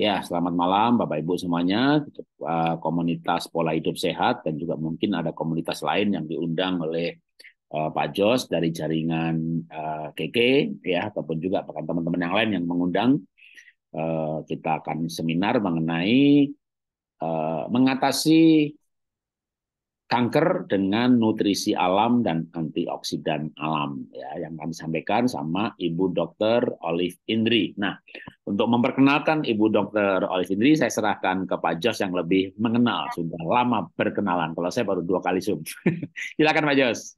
Ya, selamat malam Bapak Ibu semuanya, eh, komunitas pola hidup sehat dan juga mungkin ada komunitas lain yang diundang oleh eh, Pak Jos dari jaringan KK eh, ya ataupun juga bahkan teman-teman yang lain yang mengundang kita akan seminar mengenai mengatasi kanker dengan nutrisi alam dan antioksidan alam ya yang kami sampaikan sama Ibu Dr. Olive Indri. Nah, untuk memperkenalkan Ibu Dr. Olive Indri saya serahkan ke Pak Jos yang lebih mengenal sudah lama berkenalan. Kalau saya baru dua kali Zoom. Silakan Pak Jos.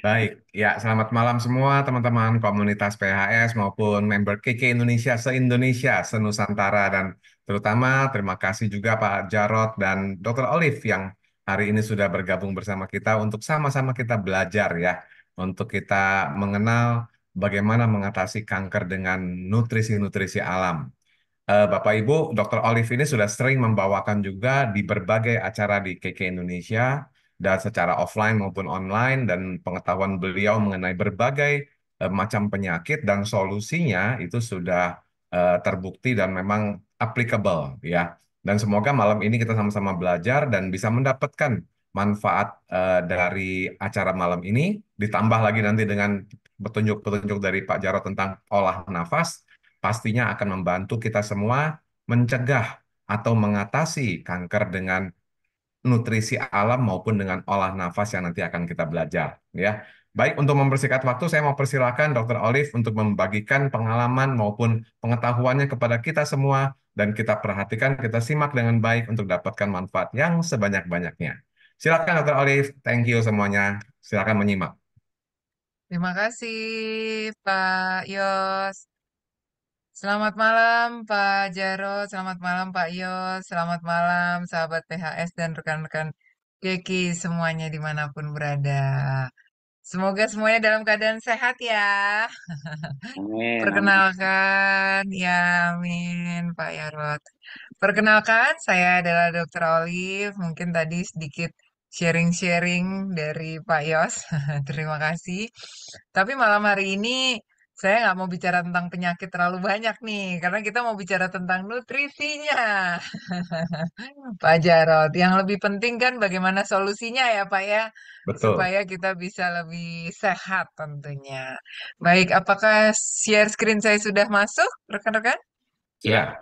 Baik, ya selamat malam semua teman-teman komunitas PHS maupun member KK Indonesia se-Indonesia, se-Nusantara dan terutama terima kasih juga Pak Jarot dan Dr. Olive yang hari ini sudah bergabung bersama kita untuk sama-sama kita belajar ya, untuk kita mengenal bagaimana mengatasi kanker dengan nutrisi-nutrisi alam. Eh, Bapak Ibu, Dr. Olive ini sudah sering membawakan juga di berbagai acara di KK Indonesia dan secara offline maupun online dan pengetahuan beliau mengenai berbagai eh, macam penyakit dan solusinya itu sudah eh, terbukti dan memang applicable ya. Dan semoga malam ini kita sama-sama belajar dan bisa mendapatkan manfaat uh, dari acara malam ini, ditambah lagi nanti dengan petunjuk-petunjuk dari Pak Jarot tentang olah nafas, pastinya akan membantu kita semua mencegah atau mengatasi kanker dengan nutrisi alam maupun dengan olah nafas yang nanti akan kita belajar ya. Baik, untuk mempersingkat waktu, saya mau persilakan Dr. Olive untuk membagikan pengalaman maupun pengetahuannya kepada kita semua dan kita perhatikan, kita simak dengan baik untuk dapatkan manfaat yang sebanyak-banyaknya. Silakan Dr. Olive, thank you semuanya. Silakan menyimak. Terima kasih Pak Yos. Selamat malam Pak Jarod, selamat malam Pak Yos, selamat malam sahabat PHS dan rekan-rekan keki semuanya dimanapun berada. Semoga semuanya dalam keadaan sehat ya. Amin. Perkenalkan, ya amin Pak Yarot. Perkenalkan, saya adalah Dr. Olive. Mungkin tadi sedikit sharing-sharing dari Pak Yos. Terima kasih. Tapi malam hari ini saya nggak mau bicara tentang penyakit terlalu banyak nih, karena kita mau bicara tentang nutrisinya. Pak Jarod yang lebih penting kan bagaimana solusinya ya Pak ya, Betul. supaya kita bisa lebih sehat tentunya. Baik, apakah share screen saya sudah masuk, rekan-rekan? Ya.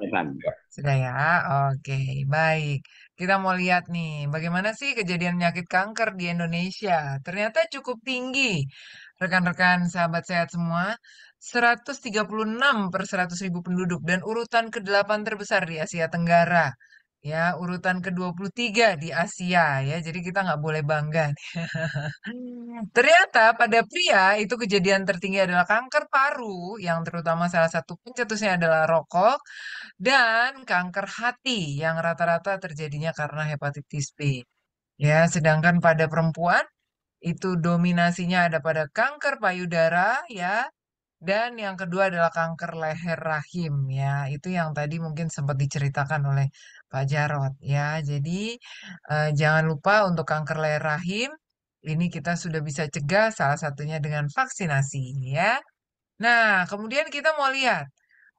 Sudah ya, oke, baik. Kita mau lihat nih, bagaimana sih kejadian penyakit kanker di Indonesia? Ternyata cukup tinggi rekan-rekan sahabat sehat semua. 136 per 100 ribu penduduk dan urutan ke-8 terbesar di Asia Tenggara. Ya, urutan ke-23 di Asia ya. Jadi kita nggak boleh bangga. Ternyata pada pria itu kejadian tertinggi adalah kanker paru yang terutama salah satu pencetusnya adalah rokok dan kanker hati yang rata-rata terjadinya karena hepatitis B. Ya, sedangkan pada perempuan itu dominasinya ada pada kanker payudara ya, dan yang kedua adalah kanker leher rahim ya, itu yang tadi mungkin sempat diceritakan oleh Pak Jarot ya. Jadi eh, jangan lupa untuk kanker leher rahim ini kita sudah bisa cegah salah satunya dengan vaksinasi ya. Nah, kemudian kita mau lihat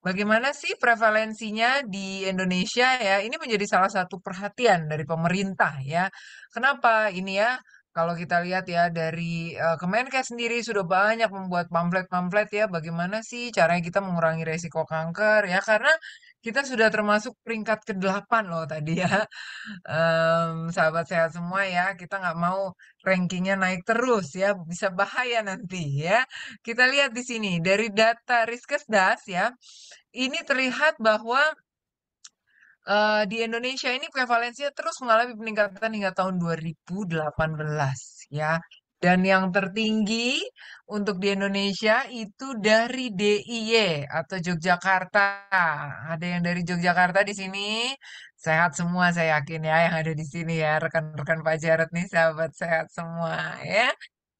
bagaimana sih prevalensinya di Indonesia ya. Ini menjadi salah satu perhatian dari pemerintah ya. Kenapa ini ya? kalau kita lihat ya dari uh, Kemenkes sendiri sudah banyak membuat pamflet-pamflet ya bagaimana sih caranya kita mengurangi resiko kanker ya karena kita sudah termasuk peringkat ke-8 loh tadi ya um, sahabat sehat semua ya kita nggak mau rankingnya naik terus ya bisa bahaya nanti ya kita lihat di sini dari data Riskesdas ya ini terlihat bahwa uh, di Indonesia ini prevalensinya terus mengalami peningkatan hingga tahun 2018 ya. Dan yang tertinggi untuk di Indonesia itu dari DIY atau Yogyakarta. Ada yang dari Yogyakarta di sini. Sehat semua saya yakin ya yang ada di sini ya. Rekan-rekan Pak Jarot nih sahabat sehat semua ya.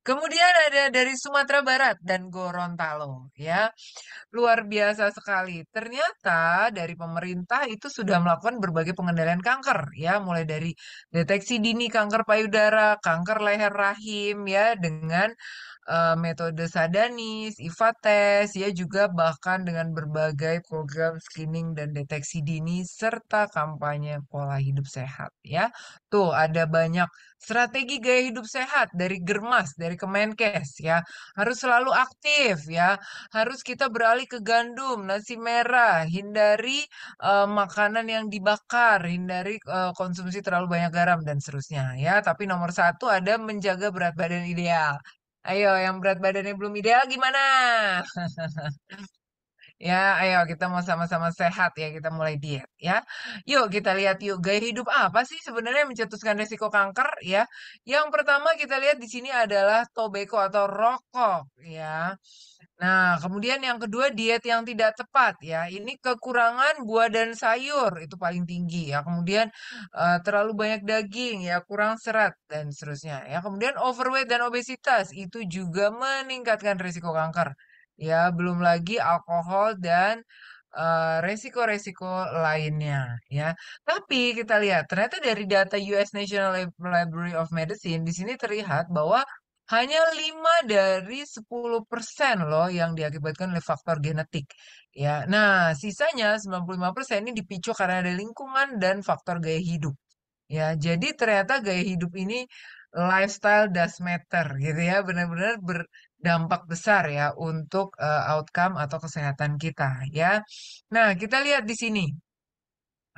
Kemudian ada dari Sumatera Barat dan Gorontalo, ya. Luar biasa sekali. Ternyata dari pemerintah itu sudah melakukan berbagai pengendalian kanker, ya, mulai dari deteksi dini kanker payudara, kanker leher rahim, ya, dengan Eh, metode Sadanis, IFA test, ya juga bahkan dengan berbagai program screening dan deteksi dini serta kampanye pola hidup sehat ya. Tuh ada banyak strategi gaya hidup sehat dari Germas, dari Kemenkes ya. Harus selalu aktif ya. Harus kita beralih ke gandum, nasi merah, hindari uh, makanan yang dibakar, hindari uh, konsumsi terlalu banyak garam dan seterusnya ya. Tapi nomor satu ada menjaga berat badan ideal Ayo yang berat badannya belum ideal gimana? Ya, ayo kita mau sama-sama sehat ya, kita mulai diet ya. Yuk kita lihat yuk gaya hidup apa sih sebenarnya yang mencetuskan resiko kanker ya. Yang pertama kita lihat di sini adalah tobacco atau rokok ya. Nah, kemudian yang kedua diet yang tidak tepat ya. Ini kekurangan buah dan sayur itu paling tinggi ya. Kemudian uh, terlalu banyak daging ya, kurang serat dan seterusnya ya. Kemudian overweight dan obesitas itu juga meningkatkan risiko kanker. Ya, belum lagi alkohol dan eh, resiko-resiko uh, lainnya ya. Tapi kita lihat ternyata dari data US National Library of Medicine di sini terlihat bahwa hanya 5 dari 10% persen loh yang diakibatkan oleh faktor genetik. Ya, nah sisanya 95% ini dipicu karena ada lingkungan dan faktor gaya hidup. Ya, jadi ternyata gaya hidup ini lifestyle does matter gitu ya, benar-benar berdampak besar ya untuk uh, outcome atau kesehatan kita ya. Nah, kita lihat di sini.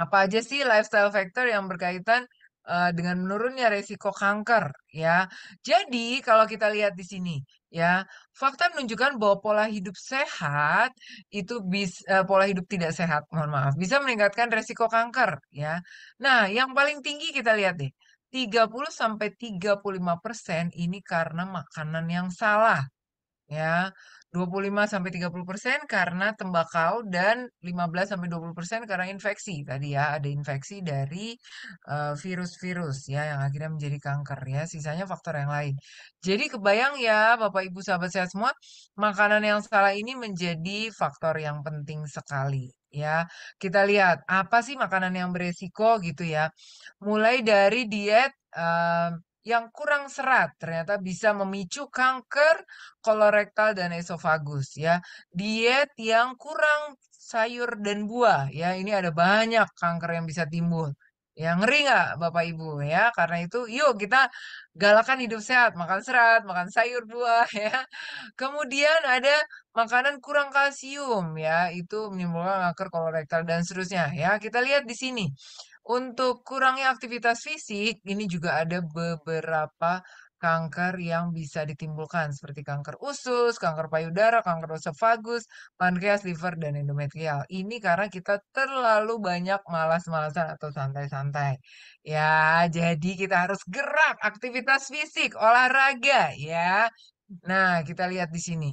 Apa aja sih lifestyle factor yang berkaitan Eh, dengan menurunnya resiko kanker ya. Jadi kalau kita lihat di sini ya, fakta menunjukkan bahwa pola hidup sehat itu bisa, eh, pola hidup tidak sehat, mohon maaf, bisa meningkatkan resiko kanker ya. Nah, yang paling tinggi kita lihat deh. 30 sampai 35% ini karena makanan yang salah ya. 25 sampai 30% persen karena tembakau dan 15 sampai 20% persen karena infeksi tadi ya ada infeksi dari eh, virus-virus uh, ya yang akhirnya menjadi kanker ya sisanya faktor yang lain. Jadi kebayang ya Bapak Ibu sahabat sehat semua makanan yang salah ini menjadi faktor yang penting sekali ya. Kita lihat apa sih makanan yang beresiko gitu ya. Mulai dari diet uh, yang kurang serat ternyata bisa memicu kanker kolorektal dan esofagus ya. Diet yang kurang sayur dan buah ya. Ini ada banyak kanker yang bisa timbul. Ya ngeri nggak Bapak Ibu ya karena itu yuk kita galakan hidup sehat makan serat makan sayur buah ya kemudian ada makanan kurang kalsium ya itu menimbulkan kanker kolorektal dan seterusnya ya kita lihat di sini untuk kurangnya aktivitas fisik, ini juga ada beberapa kanker yang bisa ditimbulkan seperti kanker usus, kanker payudara, kanker esofagus, pankreas, liver, dan endometrial. Ini karena kita terlalu banyak malas-malasan atau santai-santai. Ya, jadi kita harus gerak, aktivitas fisik, olahraga, ya. Nah, kita lihat di sini.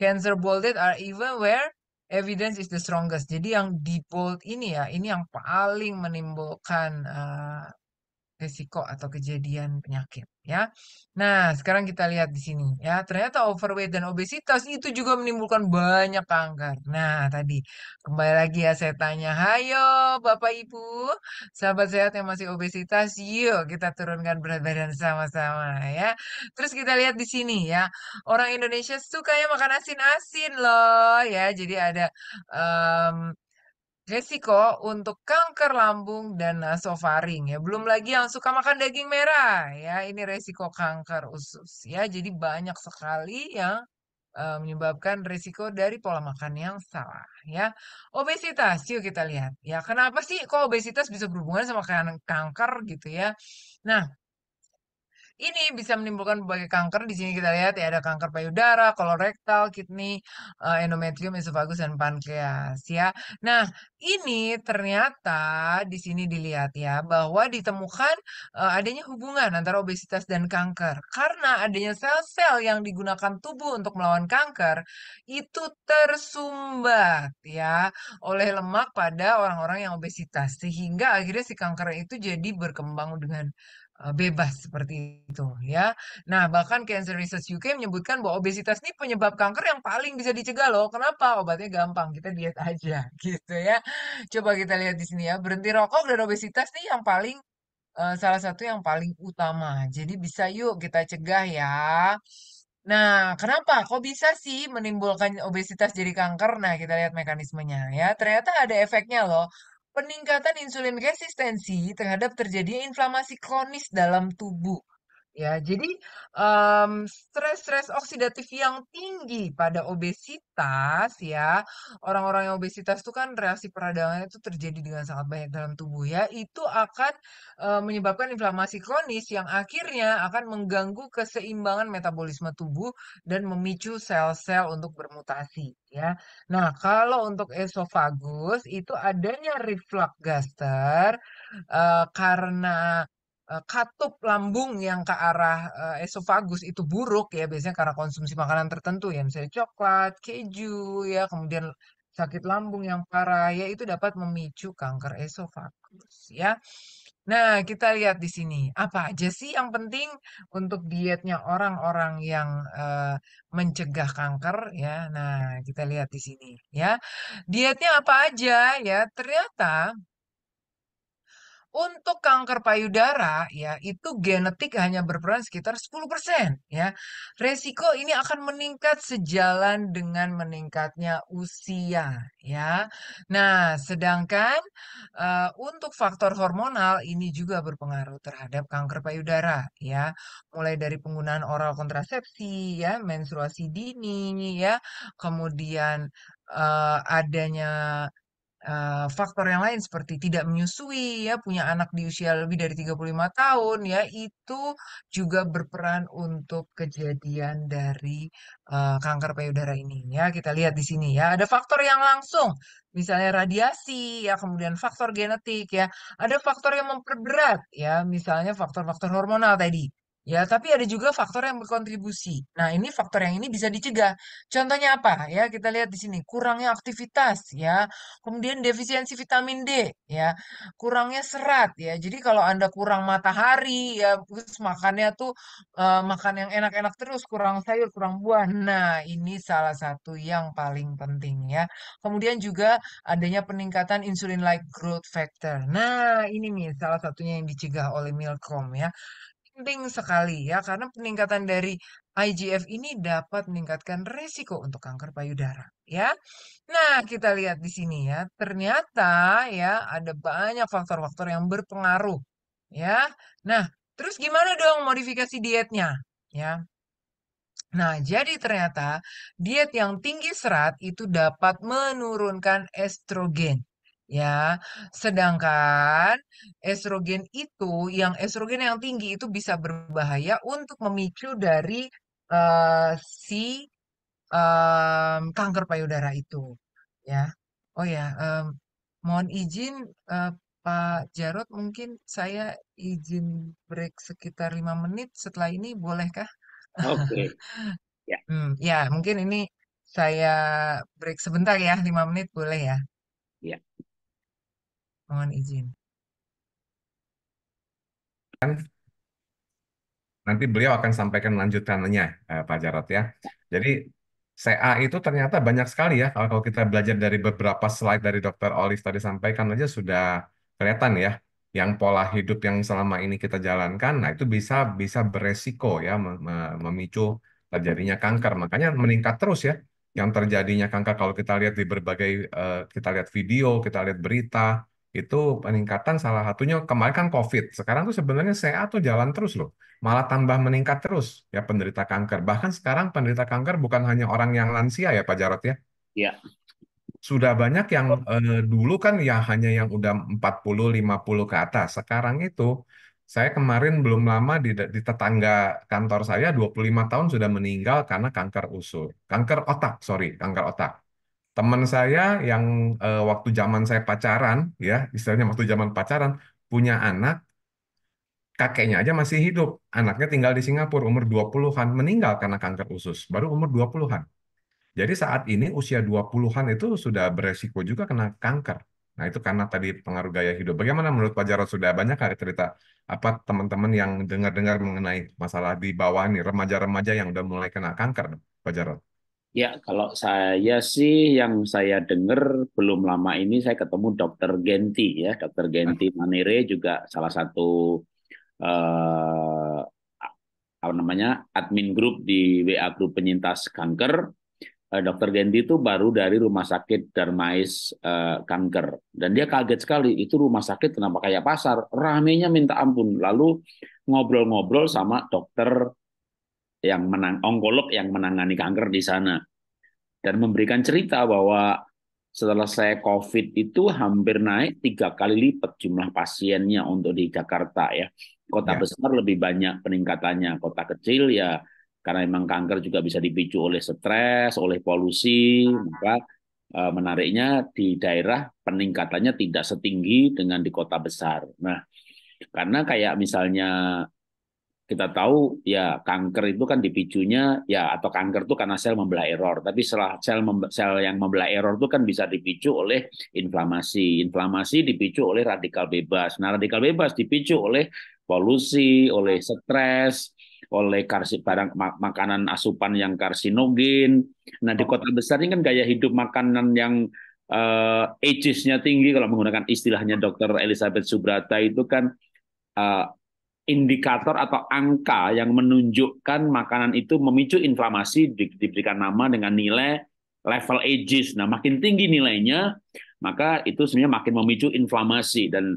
Cancer bolded are even where evidence is the strongest. Jadi yang di ini ya, ini yang paling menimbulkan uh, risiko atau kejadian penyakit ya. Nah, sekarang kita lihat di sini ya. Ternyata overweight dan obesitas itu juga menimbulkan banyak kanker. Nah, tadi kembali lagi ya saya tanya, "Hayo Bapak Ibu, sahabat sehat yang masih obesitas, yuk kita turunkan berat badan sama-sama ya." Terus kita lihat di sini ya. Orang Indonesia suka makan asin-asin loh ya. Jadi ada um, resiko untuk kanker lambung dan nasofaring ya. Belum lagi yang suka makan daging merah ya, ini resiko kanker usus ya. Jadi banyak sekali yang e, menyebabkan resiko dari pola makan yang salah ya. Obesitas, yuk kita lihat ya. Kenapa sih kok obesitas bisa berhubungan sama kan-, kanker gitu ya? Nah, ini bisa menimbulkan berbagai kanker. Di sini kita lihat ya ada kanker payudara, kolorektal, kidney, eh, endometrium, esofagus dan pankreas ya. Nah, ini ternyata di sini dilihat ya bahwa ditemukan eh, adanya hubungan antara obesitas dan kanker. Karena adanya sel-sel yang digunakan tubuh untuk melawan kanker itu tersumbat ya oleh lemak pada orang-orang yang obesitas sehingga akhirnya si kanker itu jadi berkembang dengan Eh, bebas seperti itu ya. Nah, bahkan Cancer Research UK menyebutkan bahwa obesitas ini penyebab kanker yang paling bisa dicegah loh. Kenapa? Obatnya gampang, kita diet aja gitu ya. Coba kita lihat di sini ya, berhenti rokok dan obesitas nih yang paling uh, salah satu yang paling utama. Jadi bisa yuk kita cegah ya. Nah, kenapa? Kok bisa sih menimbulkan obesitas jadi kanker? Nah, kita lihat mekanismenya ya. Ternyata ada efeknya loh peningkatan insulin resistensi terhadap terjadinya inflamasi kronis dalam tubuh Ya, jadi, um, stres-stres oksidatif yang tinggi pada obesitas ya, orang-orang yang obesitas itu kan reaksi peradangannya itu terjadi dengan sangat banyak dalam tubuh ya, itu akan, um, menyebabkan inflamasi kronis yang akhirnya akan mengganggu keseimbangan metabolisme tubuh dan memicu sel-sel untuk bermutasi ya. Nah, kalau untuk esofagus itu adanya reflux gaster, uh, karena Eh, katup lambung yang ke arah eh, esofagus itu buruk ya biasanya karena konsumsi makanan tertentu ya misalnya coklat, keju ya kemudian sakit lambung yang parah ya itu dapat memicu kanker esofagus ya. Nah, kita lihat di sini apa aja sih yang penting untuk dietnya orang-orang yang e, mencegah kanker ya. Nah, kita lihat di sini ya. Dietnya apa aja ya? Ternyata untuk kanker payudara ya itu genetik hanya berperan sekitar 10% ya. Resiko ini akan meningkat sejalan dengan meningkatnya usia ya. Nah, sedangkan uh, untuk faktor hormonal ini juga berpengaruh terhadap kanker payudara ya. Mulai dari penggunaan oral kontrasepsi ya, menstruasi dini ya, kemudian uh, adanya Eh, faktor yang lain seperti tidak menyusui ya, punya anak di usia lebih dari 35 tahun ya, itu juga berperan untuk kejadian dari, uh, kanker payudara ini ya. Kita lihat di sini ya, ada faktor yang langsung, misalnya radiasi ya, kemudian faktor genetik ya, ada faktor yang memperberat ya, misalnya faktor-faktor hormonal tadi. Ya, tapi ada juga faktor yang berkontribusi. Nah, ini faktor yang ini bisa dicegah. Contohnya apa? Ya, kita lihat di sini, kurangnya aktivitas ya. Kemudian defisiensi vitamin D ya. Kurangnya serat ya. Jadi kalau Anda kurang matahari ya, terus makannya tuh uh, makan yang enak-enak terus, kurang sayur, kurang buah. Nah, ini salah satu yang paling penting ya. Kemudian juga adanya peningkatan insulin like growth factor. Nah, ini nih salah satunya yang dicegah oleh Milcom, ya penting sekali ya, karena peningkatan dari IGF ini dapat meningkatkan resiko untuk kanker payudara ya. Nah, kita lihat di sini ya, ternyata ya ada banyak faktor-faktor yang berpengaruh ya. Nah, terus gimana dong modifikasi dietnya ya? Nah, jadi ternyata diet yang tinggi serat itu dapat menurunkan estrogen ya. Sedangkan estrogen itu, yang estrogen yang tinggi itu bisa berbahaya untuk memicu dari uh, si um, kanker payudara itu, ya. Oh ya, um, mohon izin uh, Pak Jarot, mungkin saya izin break sekitar lima menit. Setelah ini bolehkah? Oke. Okay. Yeah. hmm, ya, mungkin ini saya break sebentar ya, lima menit boleh ya? Ya. Yeah. Mohon izin. Nanti beliau akan sampaikan lanjutannya, eh, Pak Jarot ya. Jadi CA itu ternyata banyak sekali ya. Kalau, kalau kita belajar dari beberapa slide dari Dr. Olive tadi sampaikan aja sudah kelihatan ya yang pola hidup yang selama ini kita jalankan, nah itu bisa bisa beresiko ya memicu terjadinya kanker. Makanya meningkat terus ya yang terjadinya kanker kalau kita lihat di berbagai eh, kita lihat video, kita lihat berita, itu peningkatan salah satunya kemarin kan COVID. Sekarang tuh sebenarnya CA tuh jalan terus loh. Malah tambah meningkat terus ya penderita kanker. Bahkan sekarang penderita kanker bukan hanya orang yang lansia ya Pak Jarot ya. Iya. Sudah banyak yang eh, dulu kan ya hanya yang udah 40 50 ke atas. Sekarang itu saya kemarin belum lama di, di tetangga kantor saya 25 tahun sudah meninggal karena kanker usus. Kanker otak, sorry, kanker otak. Teman saya yang uh, waktu zaman saya pacaran, ya istilahnya waktu zaman pacaran punya anak, kakeknya aja masih hidup. Anaknya tinggal di Singapura umur 20-an, meninggal karena kanker usus, baru umur 20-an. Jadi saat ini usia 20-an itu sudah beresiko juga kena kanker. Nah, itu karena tadi pengaruh gaya hidup. Bagaimana menurut Pak Jarod sudah banyak kali cerita apa teman-teman yang dengar-dengar mengenai masalah di bawah ini remaja-remaja yang udah mulai kena kanker, Pak Jarod? Ya, kalau saya sih yang saya dengar belum lama ini saya ketemu Dokter Genti ya, Dokter Genti ah. Manire juga salah satu eh, apa namanya admin grup di WA grup penyintas kanker. Eh, Dokter Genti itu baru dari rumah sakit Darmais eh, kanker dan dia kaget sekali itu rumah sakit kenapa kayak pasar ramenya minta ampun. Lalu ngobrol-ngobrol sama Dokter yang menang onkolog yang menangani kanker di sana dan memberikan cerita bahwa setelah saya COVID itu hampir naik tiga kali lipat jumlah pasiennya untuk di Jakarta ya. Kota ya. besar lebih banyak peningkatannya, kota kecil ya karena memang kanker juga bisa dipicu oleh stres, oleh polusi, maka eh, menariknya di daerah peningkatannya tidak setinggi dengan di kota besar. Nah, karena kayak misalnya kita tahu ya kanker itu kan dipicunya ya atau kanker itu karena sel membelah error tapi sel sel, sel yang membelah error itu kan bisa dipicu oleh inflamasi inflamasi dipicu oleh radikal bebas nah radikal bebas dipicu oleh polusi oleh stres oleh karsi, barang mak makanan asupan yang karsinogen nah di kota besar ini kan gaya hidup makanan yang uh, ages-nya tinggi kalau menggunakan istilahnya dokter Elizabeth Subrata itu kan eh, indikator atau angka yang menunjukkan makanan itu memicu inflamasi di, diberikan nama dengan nilai level ages. Nah, makin tinggi nilainya, maka itu sebenarnya makin memicu inflamasi dan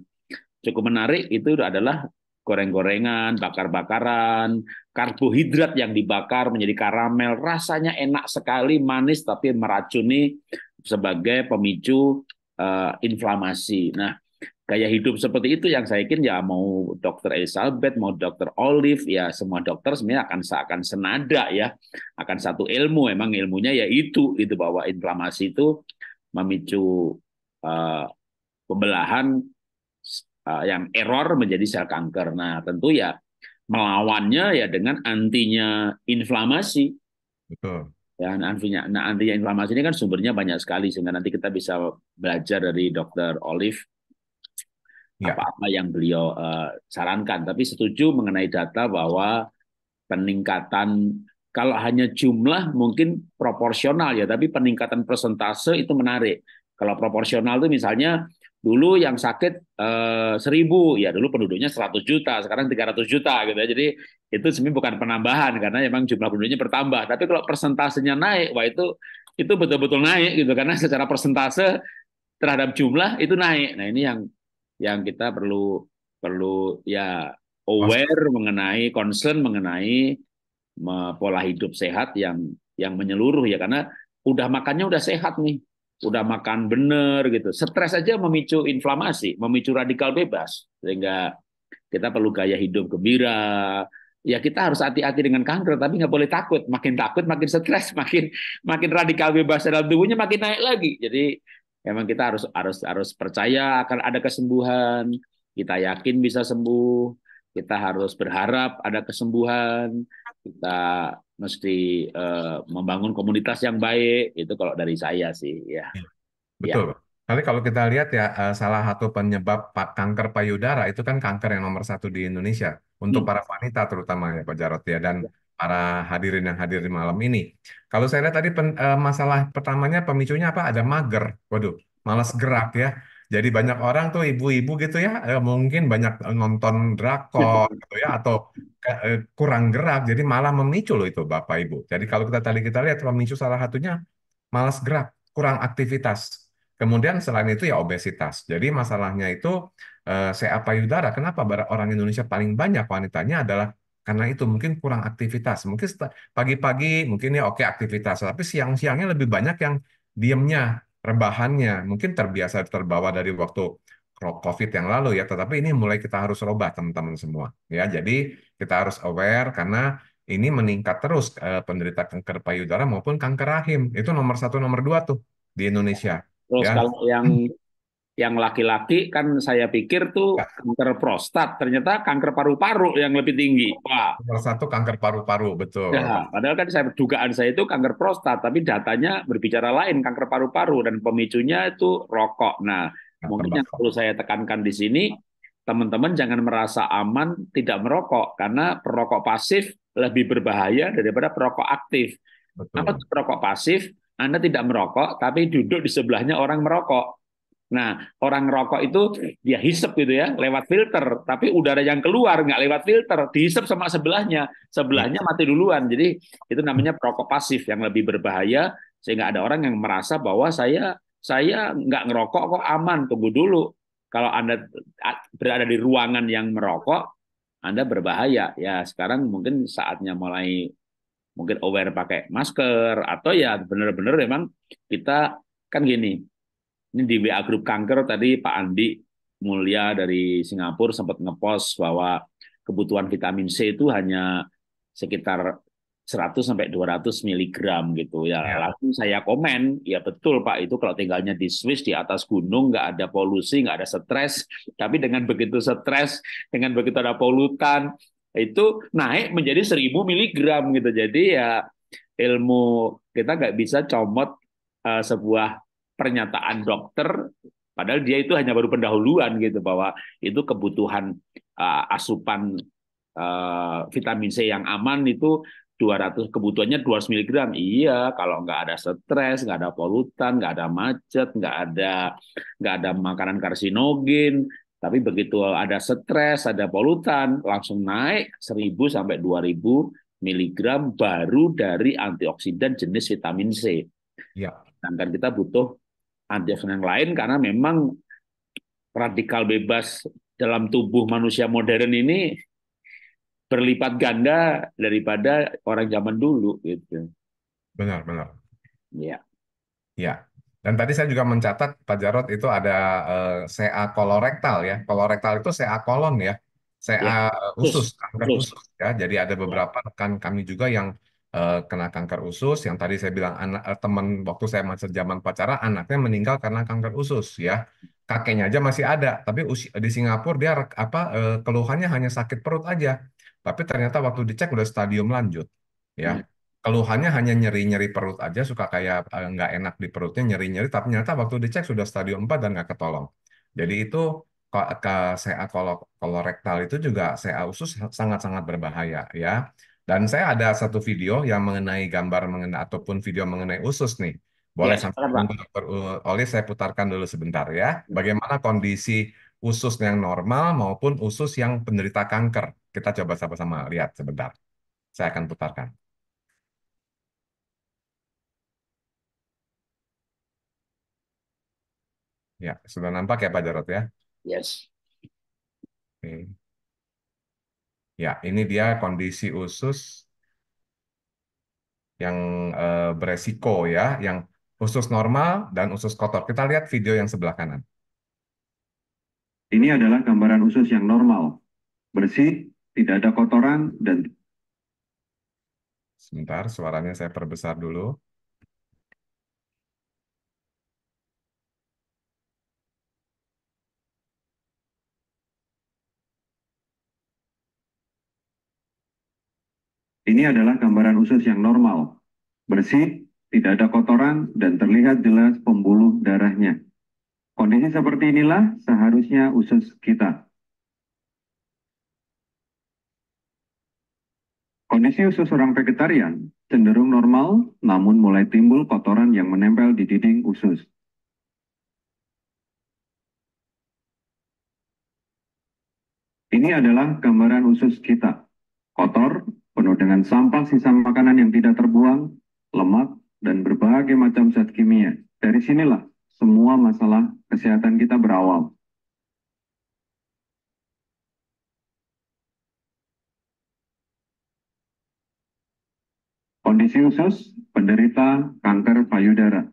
cukup menarik itu adalah goreng-gorengan, bakar-bakaran, karbohidrat yang dibakar menjadi karamel, rasanya enak sekali, manis tapi meracuni sebagai pemicu uh, inflamasi. Nah, gaya hidup seperti itu yang saya yakin ya mau dokter Elizabeth, mau dokter Olive, ya semua dokter sebenarnya akan seakan senada ya, akan satu ilmu. Emang ilmunya ya itu, itu bahwa inflamasi itu memicu uh, pembelahan uh, yang error menjadi sel kanker. Nah tentu ya melawannya ya dengan antinya inflamasi. Betul. Ya, nah, antinya, nah, antinya inflamasi ini kan sumbernya banyak sekali sehingga nanti kita bisa belajar dari dokter Olive Iya. apa-apa yang beliau uh, sarankan. Tapi setuju mengenai data bahwa peningkatan kalau hanya jumlah mungkin proporsional ya, tapi peningkatan persentase itu menarik. Kalau proporsional itu misalnya dulu yang sakit eh, seribu uh, ya dulu penduduknya 100 juta sekarang 300 juta gitu ya jadi itu sebenarnya bukan penambahan karena memang jumlah penduduknya bertambah tapi kalau persentasenya naik wah itu itu betul-betul naik gitu karena secara persentase terhadap jumlah itu naik nah ini yang yang kita perlu perlu ya aware mengenai concern mengenai pola hidup sehat yang yang menyeluruh ya karena udah makannya udah sehat nih udah makan bener gitu stres aja memicu inflamasi memicu radikal bebas sehingga kita perlu gaya hidup gembira ya kita harus hati-hati dengan kanker tapi nggak boleh takut makin takut makin stres makin makin radikal bebas dalam tubuhnya makin naik lagi jadi memang kita harus harus harus percaya akan ada kesembuhan kita yakin bisa sembuh kita harus berharap ada kesembuhan kita mesti uh, membangun komunitas yang baik itu kalau dari saya sih ya, ya, ya. betul ya. Tapi kalau kita lihat ya eh, salah satu penyebab kanker payudara itu kan kanker yang nomor satu di Indonesia untuk hmm. para wanita terutama ya Pak Jarot ya dan ya para hadirin yang hadir di malam ini. Kalau saya lihat tadi pen, e, masalah pertamanya pemicunya apa? Ada mager. Waduh, malas gerak ya. Jadi banyak orang tuh ibu-ibu gitu ya, e, mungkin banyak nonton drakor gitu ya atau e, kurang gerak jadi malah memicu loh itu Bapak Ibu. Jadi kalau kita tadi kita lihat pemicu salah satunya malas gerak, kurang aktivitas. Kemudian selain itu ya obesitas. Jadi masalahnya itu eh, saya apa yudara. Kenapa orang Indonesia paling banyak wanitanya adalah karena itu mungkin kurang aktivitas mungkin pagi-pagi mungkin ya oke aktivitas tapi siang-siangnya lebih banyak yang diemnya rebahannya mungkin terbiasa terbawa dari waktu COVID yang lalu ya tetapi ini mulai kita harus rubah teman-teman semua ya jadi kita harus aware karena ini meningkat terus eh, penderita kanker payudara maupun kanker rahim itu nomor satu nomor dua tuh di Indonesia Terus ya. kalau yang hmm yang laki-laki kan saya pikir tuh ya. kanker prostat, ternyata kanker paru-paru yang lebih tinggi. pak Nomor satu kanker paru-paru, betul. Ya, padahal kan saya dugaan saya itu kanker prostat, tapi datanya berbicara lain kanker paru-paru dan pemicunya itu rokok. Nah, kanker nah, mungkin yang perlu saya tekankan di sini teman-teman jangan merasa aman tidak merokok karena perokok pasif lebih berbahaya daripada perokok aktif. Betul. Apa perokok pasif? Anda tidak merokok tapi duduk di sebelahnya orang merokok. Nah, orang rokok itu dia hisap gitu ya, lewat filter. Tapi udara yang keluar nggak lewat filter, dihisap sama sebelahnya. Sebelahnya hmm. mati duluan. Jadi itu namanya perokok pasif yang lebih berbahaya sehingga ada orang yang merasa bahwa saya saya nggak ngerokok kok aman, tunggu dulu. Kalau Anda berada di ruangan yang merokok, Anda berbahaya. Ya, sekarang mungkin saatnya mulai mungkin aware pakai masker atau ya benar-benar memang kita kan gini ini di WA grup kanker tadi Pak Andi Mulia dari Singapura sempat ngepost bahwa kebutuhan vitamin C itu hanya sekitar 100 sampai 200 miligram gitu ya. ya. Langsung saya komen, ya betul Pak itu kalau tinggalnya di Swiss di atas gunung nggak ada polusi, nggak ada stres. Tapi dengan begitu stres, dengan begitu ada polutan itu naik menjadi 1000 miligram gitu. Jadi ya ilmu kita nggak bisa comot uh, sebuah pernyataan dokter padahal dia itu hanya baru pendahuluan gitu bahwa itu kebutuhan uh, asupan uh, vitamin C yang aman itu 200 kebutuhannya 200 mg. Iya, kalau nggak ada stres, nggak ada polutan, nggak ada macet, nggak ada nggak ada makanan karsinogen, tapi begitu ada stres, ada polutan, langsung naik 1000 sampai 2000 mg baru dari antioksidan jenis vitamin C. Ya. Sedangkan kita butuh antioksidan yang lain karena memang radikal bebas dalam tubuh manusia modern ini berlipat ganda daripada orang zaman dulu gitu. Benar, benar. Iya. Iya. Dan tadi saya juga mencatat Pak Jarot itu ada uh, eh, CA kolorektal ya. Kolorektal itu CA kolon ya. CA ya, usus, kanker usus. usus ya. Jadi ada beberapa iya. rekan kami juga yang uh, kena kanker usus yang tadi saya bilang anak eh, teman waktu saya masih zaman pacara anaknya meninggal karena kanker usus ya kakeknya aja masih ada tapi usi, di Singapura dia apa uh, keluhannya hanya sakit perut aja tapi ternyata waktu dicek udah stadium lanjut ya hmm keluhannya hanya nyeri-nyeri perut aja, suka kayak nggak uh, enak di perutnya, nyeri-nyeri, tapi ternyata waktu dicek sudah stadium 4 dan nggak ketolong. Jadi itu ke, ke CA kalau kolorektal itu juga CA usus sangat-sangat berbahaya ya. Dan saya ada satu video yang mengenai gambar mengenai ataupun video mengenai usus nih. Boleh ya, sampai Dokter Oleh saya putarkan dulu sebentar ya. Iya. Bagaimana kondisi usus yang normal maupun usus yang penderita kanker. Kita coba sama-sama lihat sebentar. Saya akan putarkan. Ya, sudah nampak ya Pak Jarot ya? Yes. Oke. Okay. Ya, ini dia kondisi usus yang eh, beresiko ya, yang usus normal dan usus kotor. Kita lihat video yang sebelah kanan. Ini adalah gambaran usus yang normal, bersih, tidak ada kotoran dan Sebentar, suaranya saya perbesar dulu. ini adalah gambaran usus yang normal, bersih, tidak ada kotoran, dan terlihat jelas pembuluh darahnya. Kondisi seperti inilah seharusnya usus kita. Kondisi usus orang vegetarian cenderung normal, namun mulai timbul kotoran yang menempel di dinding usus. Ini adalah gambaran usus kita. Kotor, penuh dengan sampah sisa makanan yang tidak terbuang, lemak, dan berbagai macam zat kimia. Dari sinilah semua masalah kesehatan kita berawal. Kondisi usus penderita kanker payudara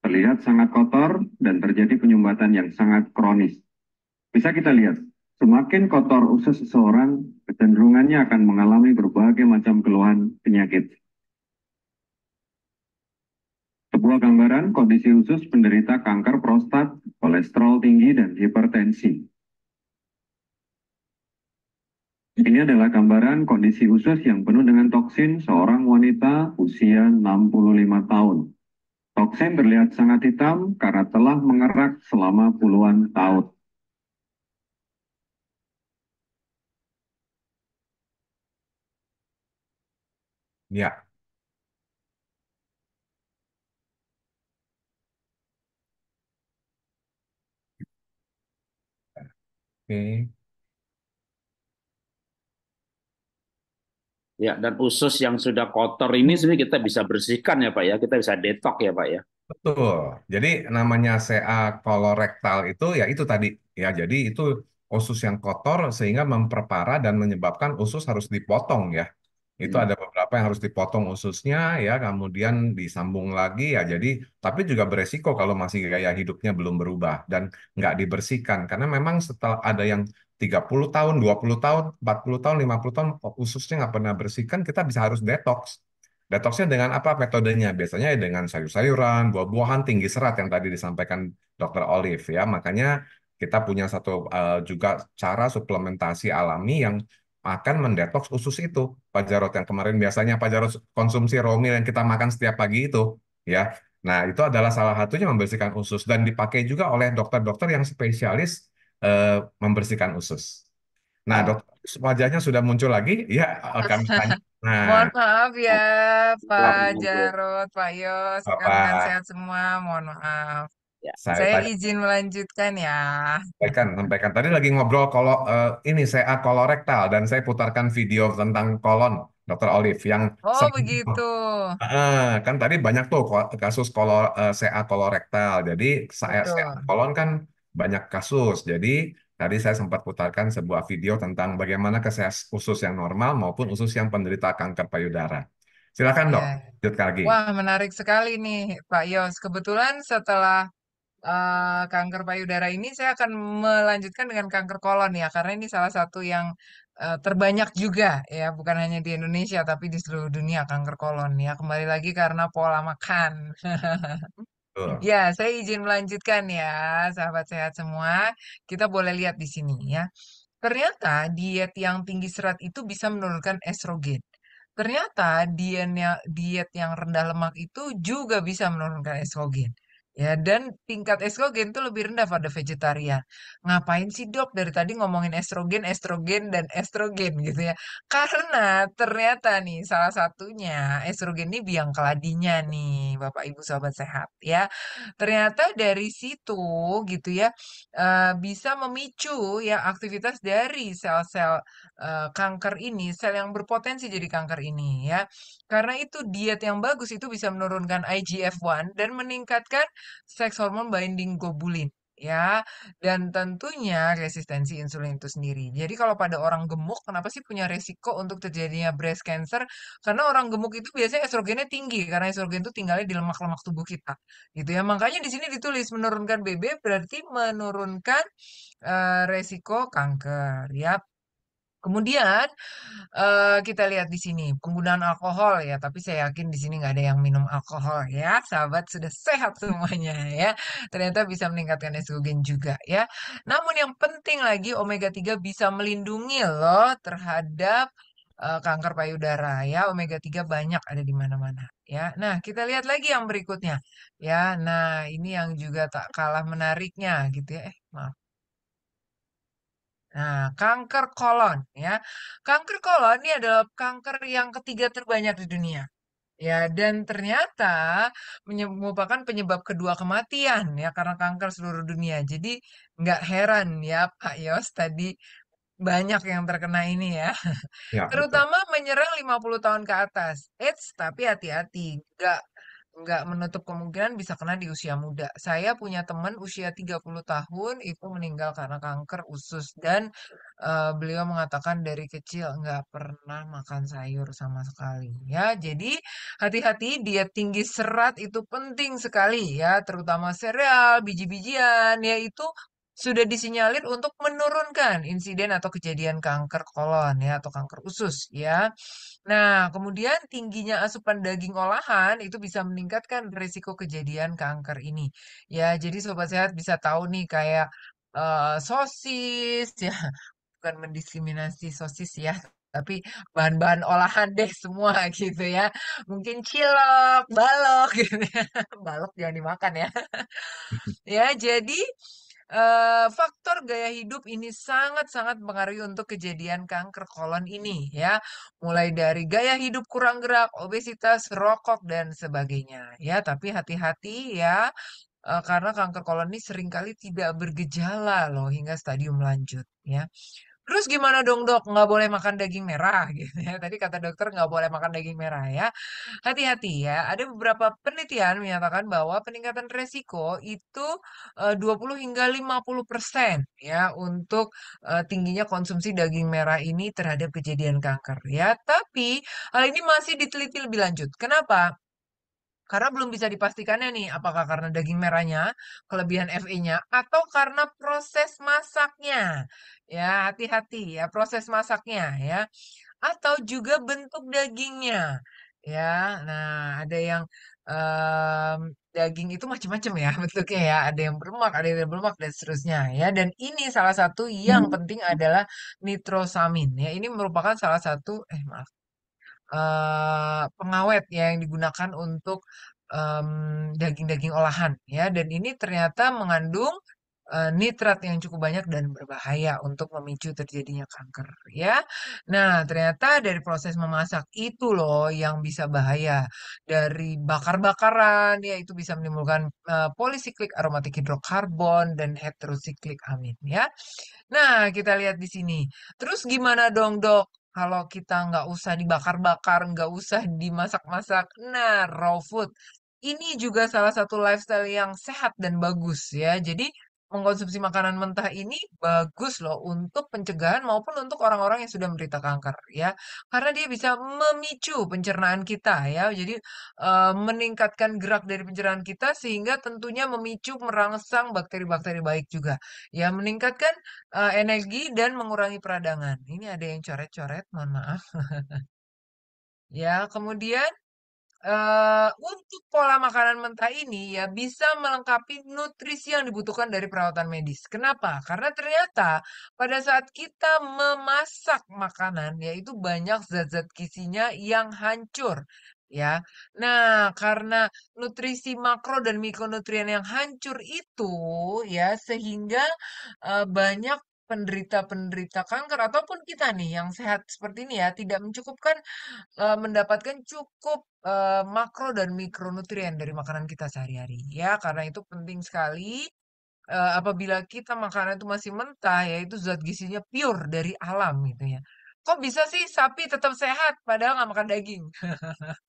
terlihat sangat kotor dan terjadi penyumbatan yang sangat kronis. Bisa kita lihat Semakin kotor usus seseorang, kecenderungannya akan mengalami berbagai macam keluhan penyakit. Sebuah gambaran kondisi usus penderita kanker prostat, kolesterol tinggi, dan hipertensi. Ini adalah gambaran kondisi usus yang penuh dengan toksin seorang wanita usia 65 tahun. Toksin terlihat sangat hitam karena telah mengerak selama puluhan tahun. Ya, oke. Ya, dan usus yang sudah kotor ini sebenarnya kita bisa bersihkan ya Pak ya, kita bisa detok ya Pak ya. Betul. Jadi namanya CA kolorektal itu ya itu tadi ya. Jadi itu usus yang kotor sehingga memperparah dan menyebabkan usus harus dipotong ya. Itu Hmm. ada apa yang harus dipotong ususnya ya kemudian disambung lagi ya jadi tapi juga beresiko kalau masih gaya hidupnya belum berubah dan nggak dibersihkan karena memang setelah ada yang 30 tahun, 20 tahun, 40 tahun, 50 tahun ususnya nggak pernah bersihkan kita bisa harus detox. Detoxnya dengan apa metodenya? Biasanya dengan sayur-sayuran, buah-buahan tinggi serat yang tadi disampaikan Dr. Olive ya. Makanya kita punya satu uh, juga cara suplementasi alami yang akan mendetoks usus itu Pak pajarot yang kemarin biasanya Pak pajarot konsumsi romi yang kita makan setiap pagi itu ya nah itu adalah salah satunya membersihkan usus dan dipakai juga oleh dokter-dokter yang spesialis eh, membersihkan usus nah dokter wajahnya sudah muncul lagi ya akan Nah, mohon maaf ya Pak Jarod, Pak Yos, rekan sehat semua, mohon maaf. Ya. Saya, saya izin melanjutkan ya. Sampaikan, sampaikan. Tadi lagi ngobrol kalau uh, eh, ini saya kolorektal dan saya putarkan video tentang kolon, Dokter Olive yang Oh, begitu. Uh, kan tadi banyak tuh kasus kolor uh, eh, CA kolorektal. Jadi saya Betul. kolon kan banyak kasus. Jadi tadi saya sempat putarkan sebuah video tentang bagaimana kesehatan usus yang normal maupun usus yang penderita kanker payudara. Silakan ya. dok, lanjut lagi. Wah menarik sekali nih Pak Yos. Kebetulan setelah Eh, kanker payudara ini saya akan melanjutkan dengan kanker kolon ya, karena ini salah satu yang, uh, terbanyak juga ya, bukan hanya di Indonesia tapi di seluruh dunia kanker kolon ya, kembali lagi karena pola makan. Ya, saya izin melanjutkan ya, sahabat sehat semua, kita boleh lihat di sini ya. Ternyata diet yang tinggi serat itu bisa menurunkan estrogen. Ternyata diet yang rendah lemak itu juga bisa menurunkan estrogen. Ya, dan tingkat estrogen itu lebih rendah pada vegetarian. Ngapain sih dok dari tadi ngomongin estrogen, estrogen, dan estrogen gitu ya. Karena ternyata nih salah satunya estrogen ini biang keladinya nih Bapak Ibu Sobat Sehat ya. Ternyata dari situ gitu ya eh, bisa memicu ya aktivitas dari sel-sel eh, kanker ini, sel yang berpotensi jadi kanker ini ya. Karena itu diet yang bagus itu bisa menurunkan IGF-1 dan meningkatkan seks hormon binding globulin ya dan tentunya resistensi insulin itu sendiri. Jadi kalau pada orang gemuk kenapa sih punya resiko untuk terjadinya breast cancer? Karena orang gemuk itu biasanya estrogennya tinggi karena estrogen itu tinggalnya di lemak-lemak tubuh kita. Gitu ya. Makanya di sini ditulis menurunkan BB berarti menurunkan uh, resiko kanker. Yap. Kemudian uh, kita lihat di sini penggunaan alkohol ya, tapi saya yakin di sini nggak ada yang minum alkohol ya, sahabat sudah sehat semuanya ya. Ternyata bisa meningkatkan estrogen juga ya. Namun yang penting lagi omega 3 bisa melindungi loh terhadap uh, kanker payudara ya. Omega 3 banyak ada di mana-mana ya. Nah, kita lihat lagi yang berikutnya ya. Nah, ini yang juga tak kalah menariknya gitu ya. Eh, maaf Nah, kanker kolon ya. Kanker kolon ini adalah kanker yang ketiga terbanyak di dunia. Ya, dan ternyata merupakan penyebab kedua kematian ya karena kanker seluruh dunia. Jadi nggak heran ya Pak Yos tadi banyak yang terkena ini ya. ya Terutama betul. menyerang 50 tahun ke atas. Eits, tapi hati-hati, nggak nggak menutup kemungkinan bisa kena di usia muda. Saya punya teman usia 30 tahun itu meninggal karena kanker usus dan uh, beliau mengatakan dari kecil nggak pernah makan sayur sama sekali ya. Jadi hati-hati diet tinggi serat itu penting sekali ya, terutama sereal, biji-bijian ya itu sudah disinyalir untuk menurunkan insiden atau kejadian kanker kolon ya atau kanker usus ya. Nah, kemudian tingginya asupan daging olahan itu bisa meningkatkan risiko kejadian kanker ini. Ya, jadi sobat sehat bisa tahu nih kayak uh, sosis ya, bukan mendiskriminasi sosis ya, tapi bahan-bahan olahan deh semua gitu ya. Mungkin cilok, balok gitu ya. balok jangan dimakan ya. ya, jadi faktor gaya hidup ini sangat-sangat mempengaruhi untuk kejadian kanker kolon ini ya. Mulai dari gaya hidup kurang gerak, obesitas, rokok dan sebagainya ya. Tapi hati-hati ya karena kanker kolon ini seringkali tidak bergejala loh hingga stadium lanjut ya. Terus gimana dong dok, nggak boleh makan daging merah gitu ya. Tadi kata dokter nggak boleh makan daging merah ya. Hati-hati ya, ada beberapa penelitian menyatakan bahwa peningkatan resiko itu 20 eh, hingga 50% persen ya untuk eh, tingginya konsumsi daging merah ini terhadap kejadian kanker ya. Tapi hal ini masih diteliti lebih lanjut. Kenapa? Karena belum bisa dipastikannya nih, apakah karena daging merahnya, kelebihan Fe-nya, atau karena proses masaknya. Ya, hati-hati ya, proses masaknya ya. Atau juga bentuk dagingnya. Ya, nah ada yang um, daging itu macam-macam ya bentuknya ya ada yang berlemak ada yang berlemak dan seterusnya ya dan ini salah satu yang hmm. penting adalah nitrosamin ya ini merupakan salah satu eh maaf Eh, pengawet ya yang digunakan untuk, daging mmm, daging-daging olahan ya dan ini ternyata mengandung, eh, nitrat yang cukup banyak dan berbahaya untuk memicu terjadinya kanker ya. Nah ternyata dari proses memasak itu loh yang bisa bahaya, dari bakar-bakaran ya itu bisa menimbulkan, uh, polisiklik aromatik hidrokarbon dan heterosiklik amit ya. Nah kita lihat di sini, terus gimana dong Dok? Kalau kita nggak usah dibakar-bakar, nggak usah dimasak-masak. Nah, raw food. Ini juga salah satu lifestyle yang sehat dan bagus ya. Jadi Mengkonsumsi makanan mentah ini bagus loh untuk pencegahan maupun untuk orang-orang yang sudah menderita kanker ya, karena dia bisa memicu pencernaan kita ya. Jadi, e, meningkatkan gerak dari pencernaan kita sehingga tentunya memicu merangsang bakteri-bakteri baik juga, ya meningkatkan, e, energi dan mengurangi peradangan. Ini ada yang coret-coret, mohon maaf. Ya, kemudian Uh, untuk pola makanan mentah ini ya bisa melengkapi nutrisi yang dibutuhkan dari perawatan medis. Kenapa? Karena ternyata pada saat kita memasak makanan yaitu banyak zat-zat kisinya yang hancur ya. Nah, karena nutrisi makro dan mikronutrien yang hancur itu ya sehingga banyak penderita-penderita kanker ataupun kita nih yang sehat seperti ini ya tidak mencukupkan e, mendapatkan cukup makro dan mikronutrien dari makanan kita sehari-hari, ya. Karena itu penting sekali, apabila kita makanan itu masih mentah, ya itu zat gizinya pure dari alam, gitu ya. Kok bisa sih sapi tetap sehat padahal nggak makan daging?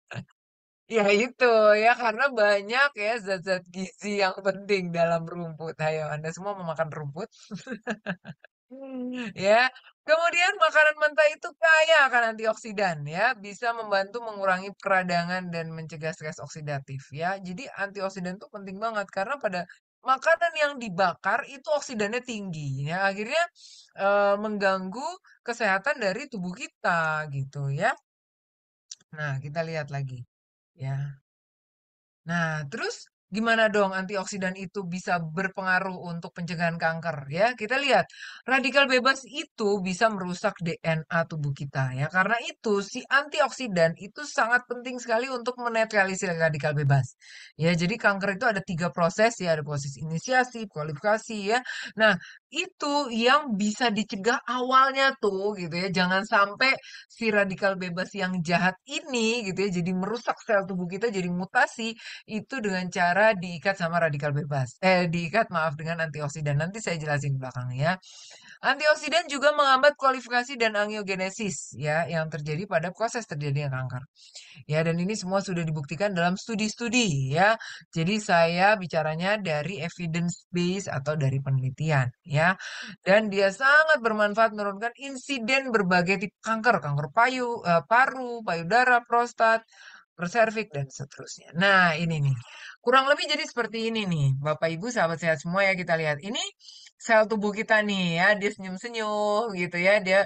Ya itu, ya karena banyak ya zat-zat gizi yang penting dalam rumput. Ayo, Anda semua memakan rumput? Hmm. ya. Kemudian makanan mentah itu kaya akan antioksidan ya, bisa membantu mengurangi peradangan dan mencegah stres oksidatif ya. Jadi antioksidan itu penting banget karena pada makanan yang dibakar itu oksidannya tinggi ya, akhirnya, e, mengganggu kesehatan dari tubuh kita gitu ya. Nah, kita lihat lagi, ya. Nah, terus Gimana dong antioksidan itu bisa berpengaruh untuk pencegahan kanker ya? Kita lihat, radikal bebas itu bisa merusak DNA tubuh kita ya. Karena itu si antioksidan itu sangat penting sekali untuk menetralisir radikal bebas. Ya, jadi kanker itu ada tiga proses ya, ada proses inisiasi, kualifikasi ya. Nah, itu yang bisa dicegah awalnya tuh gitu ya. Jangan sampai si radikal bebas yang jahat ini gitu ya jadi merusak sel tubuh kita jadi mutasi itu dengan cara diikat sama radikal bebas. Eh diikat maaf dengan antioksidan. Nanti saya jelasin belakangnya. Antioksidan juga menghambat kualifikasi dan angiogenesis ya yang terjadi pada proses terjadinya kanker. Ya dan ini semua sudah dibuktikan dalam studi-studi ya. Jadi saya bicaranya dari evidence base atau dari penelitian ya. Dan dia sangat bermanfaat menurunkan insiden berbagai tipe kanker, kanker payu, eh, paru, payudara, prostat, cervix dan seterusnya. Nah, ini nih. Kurang lebih jadi seperti ini nih. Bapak Ibu sahabat sehat semua ya kita lihat. Ini sel tubuh kita nih ya dia senyum-senyum gitu ya dia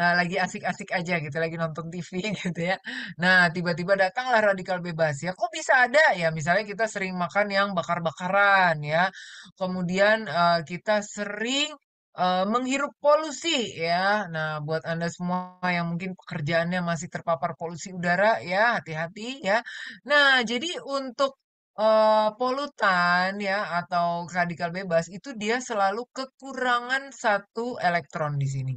uh, lagi asik-asik aja gitu lagi nonton TV gitu ya nah tiba-tiba datanglah radikal bebas ya kok bisa ada ya misalnya kita sering makan yang bakar-bakaran ya kemudian uh, kita sering uh, menghirup polusi ya. Nah, buat Anda semua yang mungkin pekerjaannya masih terpapar polusi udara ya, hati-hati ya. Nah, jadi untuk uh, polutan ya atau radikal bebas itu dia selalu kekurangan satu elektron di sini.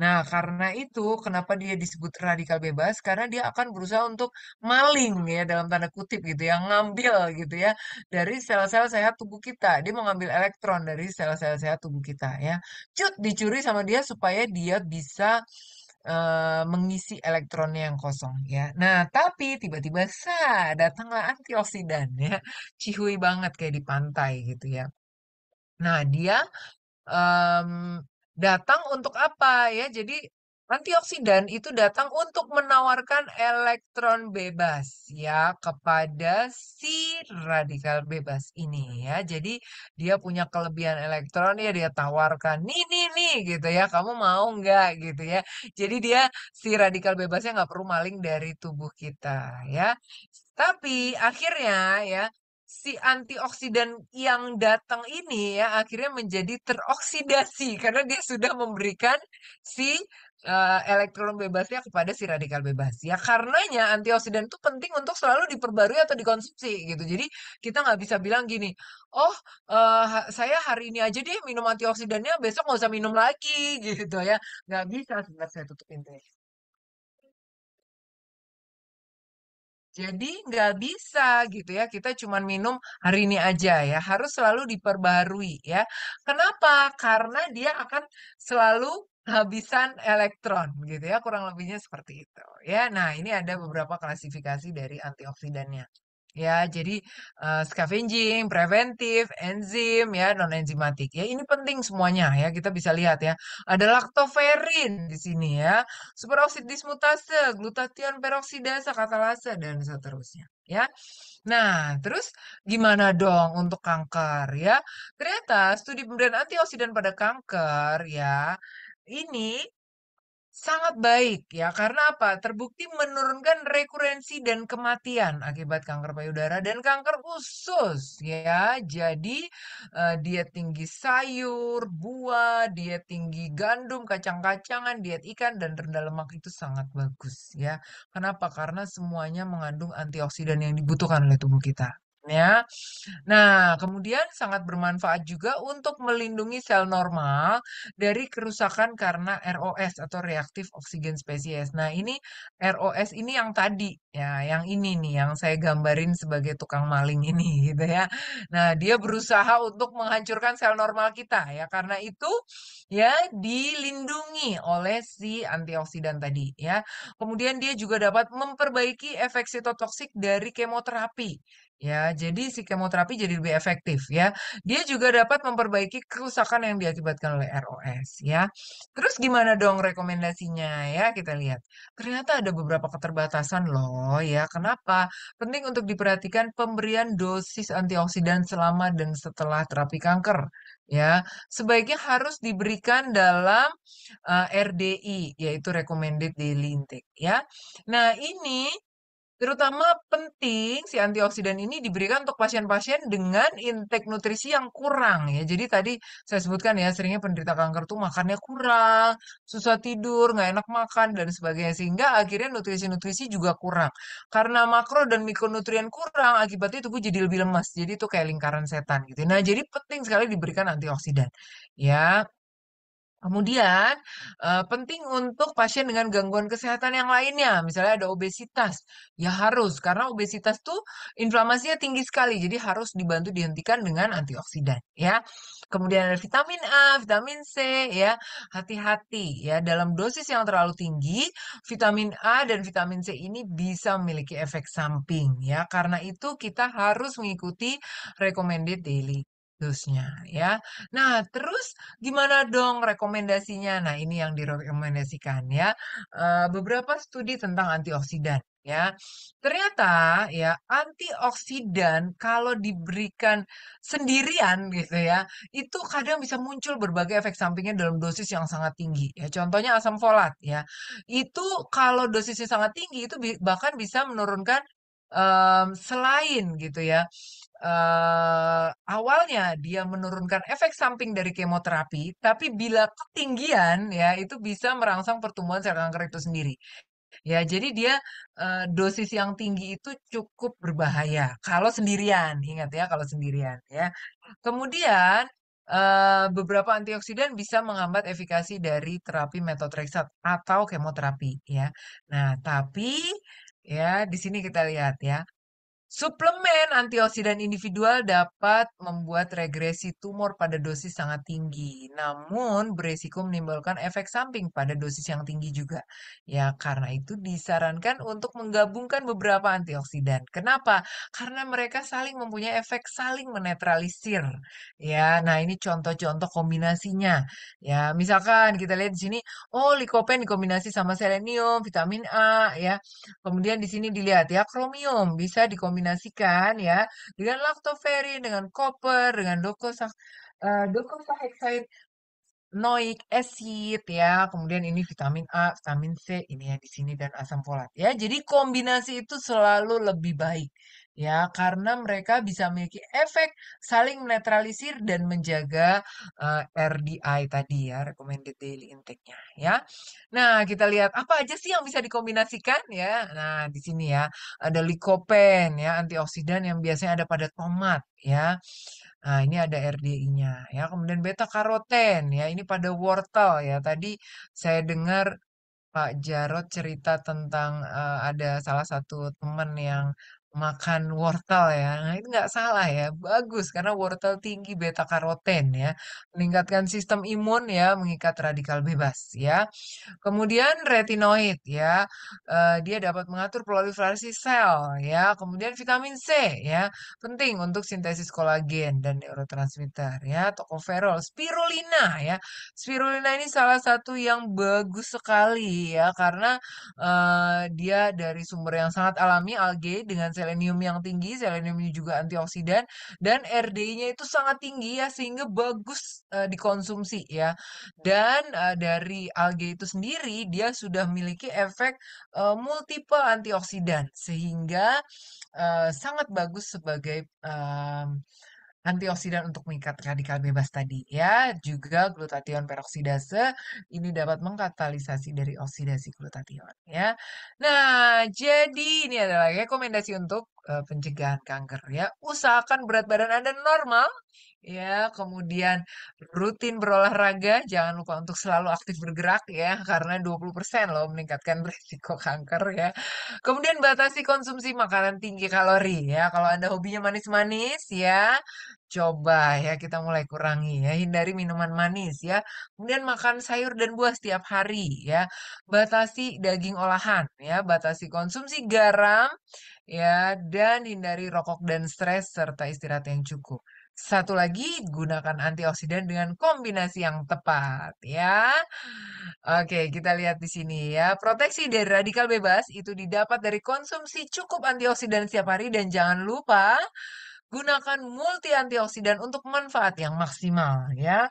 Nah, karena itu kenapa dia disebut radikal bebas, karena dia akan berusaha untuk maling ya dalam tanda kutip gitu ya, ngambil gitu ya dari sel-sel sehat tubuh kita. Dia mengambil elektron dari sel-sel sehat tubuh kita ya. Cut, dicuri sama dia supaya dia bisa mengisi elektronnya yang kosong ya. Nah, tapi tiba-tiba sa datanglah antioksidan ya. Cihui banget kayak di pantai gitu ya. Nah, dia um, datang untuk apa ya? Jadi Antioksidan itu datang untuk menawarkan elektron bebas ya kepada si radikal bebas ini ya. Jadi dia punya kelebihan elektron ya dia tawarkan nih nih nih gitu ya. Kamu mau nggak gitu ya. Jadi dia si radikal bebasnya nggak perlu maling dari tubuh kita ya. Tapi akhirnya ya si antioksidan yang datang ini ya akhirnya menjadi teroksidasi karena dia sudah memberikan si uh, elektron bebasnya kepada si radikal bebas. Ya karenanya antioksidan itu penting untuk selalu diperbarui atau dikonsumsi gitu. Jadi kita nggak bisa bilang gini, oh uh, saya hari ini aja deh minum antioksidannya, besok nggak usah minum lagi gitu ya. Nggak bisa sebenarnya saya tutup pintunya. Jadi nggak bisa gitu ya, kita cuma minum hari ini aja ya, harus selalu diperbarui ya. Kenapa? Karena dia akan selalu kehabisan elektron gitu ya, kurang lebihnya seperti itu ya. Nah, ini ada beberapa klasifikasi dari antioksidannya. Ya, jadi eh, scavenging, preventif, enzim, ya, non enzimatik Ya, ini penting semuanya ya. Kita bisa lihat ya. Ada lactoferrin di sini ya, superoksid dismutase, glutathione peroksidase, katalase dan seterusnya. Ya. Nah, terus gimana dong untuk kanker ya? Ternyata studi pemberian antioksidan pada kanker ya ini Sangat baik ya, karena apa? Terbukti menurunkan rekurensi dan kematian akibat kanker payudara dan kanker usus ya. Jadi uh, diet tinggi sayur, buah, diet tinggi gandum, kacang-kacangan, diet ikan dan rendah lemak itu sangat bagus ya. Kenapa? Karena semuanya mengandung antioksidan yang dibutuhkan oleh tubuh kita ya. Nah, kemudian sangat bermanfaat juga untuk melindungi sel normal dari kerusakan karena ROS atau reaktif oksigen spesies. Nah, ini ROS ini yang tadi ya, yang ini nih yang saya gambarin sebagai tukang maling ini gitu ya. Nah, dia berusaha untuk menghancurkan sel normal kita ya. Karena itu ya dilindungi oleh si antioksidan tadi ya. Kemudian dia juga dapat memperbaiki efek sitotoksik dari kemoterapi Ya, jadi si kemoterapi jadi lebih efektif ya. Dia juga dapat memperbaiki kerusakan yang diakibatkan oleh ROS ya. Terus gimana dong rekomendasinya ya kita lihat. Ternyata ada beberapa keterbatasan loh ya. Kenapa? Penting untuk diperhatikan pemberian dosis antioksidan selama dan setelah terapi kanker ya. Sebaiknya harus diberikan dalam uh, eh, RDI yaitu recommended daily intake ya. Nah, ini Terutama penting si antioksidan ini diberikan untuk pasien-pasien dengan intake nutrisi yang kurang ya. Jadi tadi saya sebutkan ya seringnya penderita kanker tuh makannya kurang, susah tidur, nggak enak makan dan sebagainya sehingga akhirnya nutrisi-nutrisi juga kurang. Karena makro dan mikronutrien kurang akibatnya tubuh jadi lebih lemas. Jadi itu kayak lingkaran setan gitu. Nah, jadi penting sekali diberikan antioksidan. Ya, Kemudian, eh, penting untuk pasien dengan gangguan kesehatan yang lainnya, misalnya ada obesitas, ya harus, karena obesitas tuh inflamasinya tinggi sekali, jadi harus dibantu dihentikan dengan antioksidan, ya. Kemudian ada vitamin A, vitamin C, ya, hati-hati ya, dalam dosis yang terlalu tinggi, vitamin A dan vitamin C ini bisa memiliki efek samping, ya. Karena itu kita harus mengikuti recommended daily. Jusnya ya. Nah, terus gimana dong rekomendasinya? Nah, ini yang direkomendasikan ya. beberapa studi tentang antioksidan ya. Ternyata ya antioksidan kalau diberikan sendirian gitu ya, itu kadang bisa muncul berbagai efek sampingnya dalam dosis yang sangat tinggi ya. Contohnya asam folat ya. Itu kalau dosisnya sangat tinggi itu bahkan bisa menurunkan, Um, selain gitu ya uh, awalnya dia menurunkan efek samping dari kemoterapi, tapi bila ketinggian ya itu bisa merangsang pertumbuhan sel kanker itu sendiri. Ya, jadi dia uh, dosis yang tinggi itu cukup berbahaya kalau sendirian, ingat ya kalau sendirian ya. Kemudian Uh, beberapa antioksidan bisa menghambat efikasi dari terapi metotrexat atau kemoterapi ya. Nah, tapi ya di sini kita lihat ya Suplemen antioksidan individual dapat membuat regresi tumor pada dosis sangat tinggi, namun berisiko menimbulkan efek samping pada dosis yang tinggi juga. Ya, karena itu disarankan untuk menggabungkan beberapa antioksidan. Kenapa? Karena mereka saling mempunyai efek saling menetralisir. Ya, nah ini contoh-contoh kombinasinya. Ya, misalkan kita lihat di sini, oh likopen dikombinasi sama selenium, vitamin A, ya. Kemudian di sini dilihat ya, kromium bisa dikombinasi dikombinasikan ya dengan lactoferrin, dengan koper, dengan dokosak, uh, eh, docosahexaid noik acid ya, kemudian ini vitamin A, vitamin C ini ya di sini dan asam folat ya. Jadi kombinasi itu selalu lebih baik ya karena mereka bisa memiliki efek saling menetralisir dan menjaga uh, eh, RDI tadi ya recommended daily intake-nya ya. Nah, kita lihat apa aja sih yang bisa dikombinasikan ya. Nah, di sini ya ada likopen ya antioksidan yang biasanya ada pada tomat ya. Nah, ini ada RDI-nya ya. Kemudian beta karoten ya ini pada wortel ya. Tadi saya dengar Pak Jarot cerita tentang uh, ada salah satu teman yang Makan wortel ya. Nah, itu nggak salah ya, bagus karena wortel tinggi beta karoten ya, meningkatkan sistem imun ya, mengikat radikal bebas ya. Kemudian retinoid ya, Uh, dia dapat mengatur proliferasi sel ya, kemudian vitamin C ya, penting untuk sintesis kolagen dan neurotransmitter ya, tocopherol, spirulina ya. Spirulina ini salah satu yang bagus sekali ya, karena, uh, dia dari sumber yang sangat alami algae dengan selenium yang tinggi, seleniumnya juga antioksidan dan RD-nya itu sangat tinggi ya sehingga bagus uh, dikonsumsi ya. Dan uh, dari alga itu sendiri dia sudah memiliki efek uh, multiple antioksidan sehingga uh, sangat bagus sebagai uh, antioksidan untuk mengikat radikal bebas tadi ya. Juga glutathione peroksidase ini dapat mengkatalisasi dari oksidasi glutathione ya. Nah, jadi ini adalah rekomendasi untuk uh, pencegahan kanker ya. Usahakan berat badan Anda normal Ya, kemudian rutin berolahraga, jangan lupa untuk selalu aktif bergerak ya, karena 20% loh meningkatkan risiko kanker ya. Kemudian batasi konsumsi makanan tinggi kalori ya. Kalau Anda hobinya manis-manis ya, coba ya kita mulai kurangi ya. Hindari minuman manis ya. Kemudian makan sayur dan buah setiap hari ya. Batasi daging olahan ya, batasi konsumsi garam ya dan hindari rokok dan stres serta istirahat yang cukup. Satu lagi, gunakan antioksidan dengan kombinasi yang tepat ya. Oke, kita lihat di sini ya. Proteksi dari radikal bebas itu didapat dari konsumsi cukup antioksidan setiap hari dan jangan lupa gunakan multi antioksidan untuk manfaat yang maksimal ya.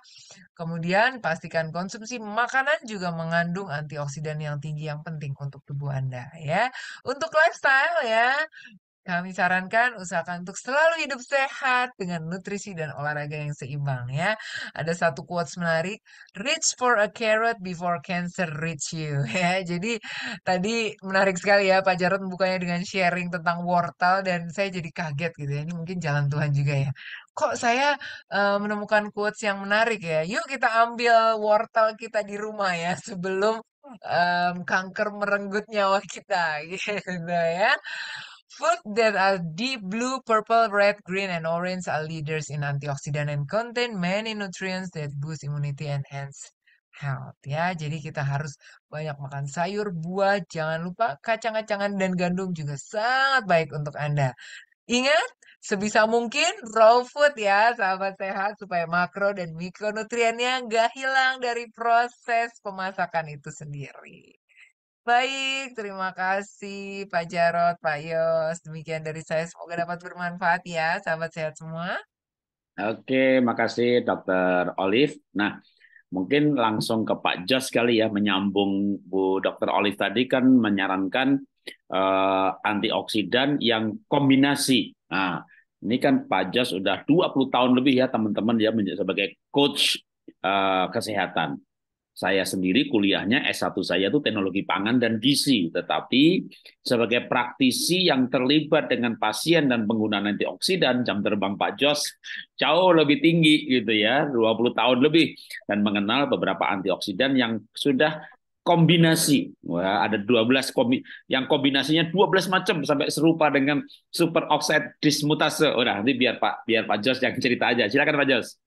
Kemudian pastikan konsumsi makanan juga mengandung antioksidan yang tinggi yang penting untuk tubuh Anda ya. Untuk lifestyle ya, kami sarankan usahakan untuk selalu hidup sehat dengan nutrisi dan olahraga yang seimbang ya. Ada satu quotes menarik, reach for a carrot before cancer reach you ya. Jadi tadi menarik sekali ya Pak Jarod membukanya dengan sharing tentang wortel dan saya jadi kaget gitu ya. Ini mungkin jalan Tuhan juga ya. Kok saya uh, menemukan quotes yang menarik ya. Yuk kita ambil wortel kita di rumah ya sebelum um, kanker merenggut nyawa kita gitu ya. Food that are deep blue, purple, red, green, and orange are leaders in antioxidant and contain many nutrients that boost immunity and enhance health ya. Jadi kita harus banyak makan sayur, buah, jangan lupa kacang-kacangan dan gandum juga sangat baik untuk Anda. Ingat, sebisa mungkin raw food ya, sahabat sehat, supaya makro dan mikronutriennya nggak hilang dari proses pemasakan itu sendiri. Baik, terima kasih Pak Jarod, Pak Yos. Demikian dari saya, semoga dapat bermanfaat ya, sahabat sehat semua. Oke, makasih Dr. Olive. Nah, mungkin langsung ke Pak Jos kali ya, menyambung Bu Dr. Olive tadi kan menyarankan uh, antioksidan yang kombinasi. Nah, ini kan Pak Jos udah 20 tahun lebih ya teman-teman ya sebagai coach uh, kesehatan saya sendiri kuliahnya S1 saya itu teknologi pangan dan gizi, tetapi sebagai praktisi yang terlibat dengan pasien dan penggunaan antioksidan, jam terbang Pak Jos jauh lebih tinggi gitu ya, 20 tahun lebih dan mengenal beberapa antioksidan yang sudah kombinasi. Wah, ada 12 kombi yang kombinasinya 12 macam sampai serupa dengan super oxide dismutase. Oh, nah, nanti biar Pak biar Pak Jos yang cerita aja. Silakan Pak Jos.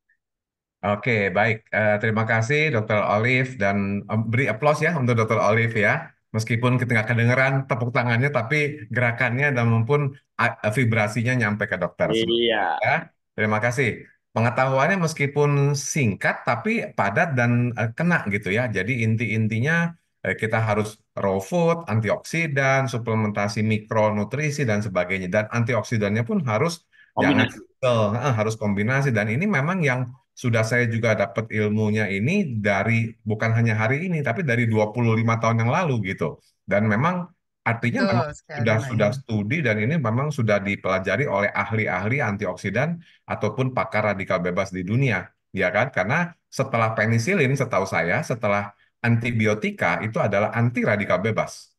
Oke, baik. Uh, terima kasih Dr. Olive dan um, beri aplaus ya untuk Dr. Olive ya. Meskipun kita nggak kedengeran tepuk tangannya, tapi gerakannya dan maupun uh, vibrasinya nyampe ke dokter. Iya. Ya. Terima kasih. Pengetahuannya meskipun singkat, tapi padat dan uh, kena gitu ya. Jadi inti-intinya uh, kita harus raw food, antioksidan, suplementasi mikronutrisi dan sebagainya. Dan antioksidannya pun harus jangan Kombinasi. single, uh, harus kombinasi. Dan ini memang yang sudah saya juga dapat ilmunya ini dari bukan hanya hari ini tapi dari 25 tahun yang lalu gitu. Dan memang artinya memang sudah lain. sudah studi dan ini memang sudah dipelajari oleh ahli-ahli antioksidan ataupun pakar radikal bebas di dunia, ya kan? Karena setelah penisilin setahu saya, setelah antibiotika itu adalah anti radikal bebas.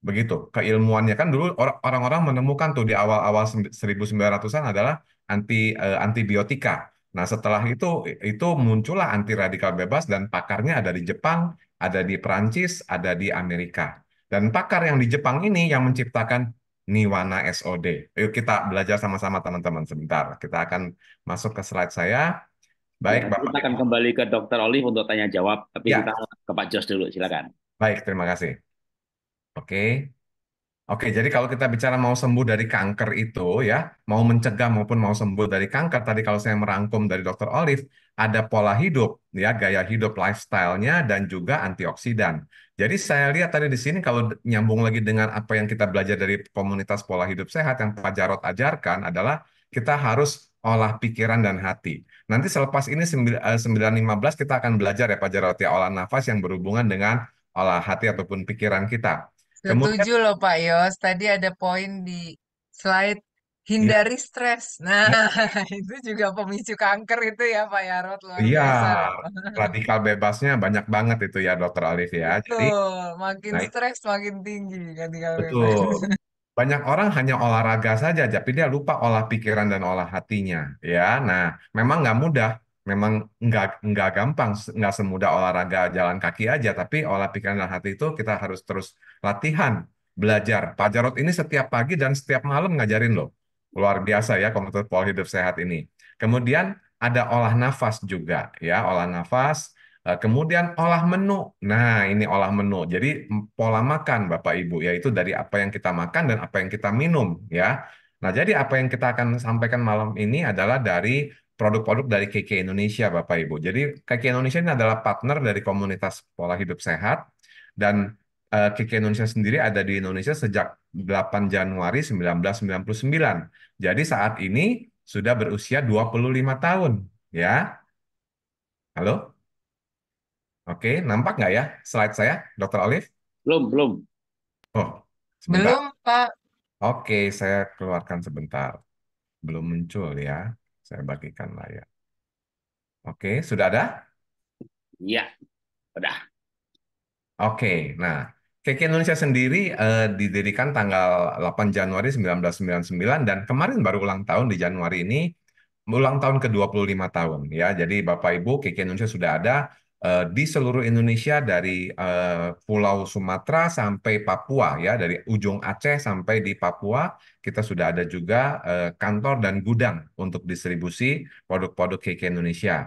Begitu. Keilmuannya kan dulu orang-orang menemukan tuh di awal-awal 1900-an adalah anti eh, antibiotika Nah, setelah itu itu muncullah anti radikal bebas dan pakarnya ada di Jepang, ada di Prancis, ada di Amerika. Dan pakar yang di Jepang ini yang menciptakan Niwana SOD. Yuk kita belajar sama-sama teman-teman sebentar. Kita akan masuk ke slide saya. Baik, ya, Bapak. Kita akan kembali ke dokter Olive untuk tanya jawab, tapi ya. kita ke Pak Jos dulu, silakan. Baik, terima kasih. Oke. Oke, jadi kalau kita bicara mau sembuh dari kanker itu ya, mau mencegah maupun mau sembuh dari kanker, tadi kalau saya merangkum dari Dr. Olive, ada pola hidup, ya gaya hidup lifestyle-nya dan juga antioksidan. Jadi saya lihat tadi di sini kalau nyambung lagi dengan apa yang kita belajar dari komunitas pola hidup sehat yang Pak Jarot ajarkan adalah kita harus olah pikiran dan hati. Nanti selepas ini 9.15 eh, kita akan belajar ya Pak Jarot ya olah nafas yang berhubungan dengan olah hati ataupun pikiran kita. Setuju loh Pak Yos. Tadi ada poin di slide hindari ya. stres. Nah, itu juga pemicu kanker itu ya Pak Yarot loh. Iya, radikal bebasnya banyak banget itu ya Dokter Alif ya. Betul, Jadi makin nah, stres makin tinggi radikal betul. bebas. Banyak orang hanya olahraga saja, tapi dia lupa olah pikiran dan olah hatinya. Ya, nah memang nggak mudah memang nggak nggak gampang, nggak semudah olahraga jalan kaki aja, tapi olah pikiran dan hati itu kita harus terus latihan, belajar. Pak Jarot ini setiap pagi dan setiap malam ngajarin loh. Luar biasa ya komputer pola hidup sehat ini. Kemudian ada olah nafas juga ya, olah nafas. Eh, kemudian olah menu. Nah, ini olah menu. Jadi pola makan Bapak Ibu yaitu dari apa yang kita makan dan apa yang kita minum ya. Nah, jadi apa yang kita akan sampaikan malam ini adalah dari produk-produk dari KK Indonesia, Bapak Ibu. Jadi KK Indonesia ini adalah partner dari komunitas pola hidup sehat dan uh, eh, KK Indonesia sendiri ada di Indonesia sejak 8 Januari 1999. Jadi saat ini sudah berusia 25 tahun, ya. Halo? Oke, nampak nggak ya slide saya, Dr. Olive? Belum, belum. Oh, sebentar. Belum, Pak. Oke, saya keluarkan sebentar. Belum muncul ya. Saya bagikan layar. Oke, sudah ada? Iya, sudah. Oke, nah KK Indonesia sendiri eh, didirikan tanggal 8 Januari 1999 dan kemarin baru ulang tahun di Januari ini ulang tahun ke-25 tahun ya. Jadi Bapak Ibu KK Indonesia sudah ada Eh, di seluruh Indonesia dari eh, Pulau Sumatera sampai Papua ya dari ujung Aceh sampai di Papua kita sudah ada juga eh, kantor dan gudang untuk distribusi produk-produk KK Indonesia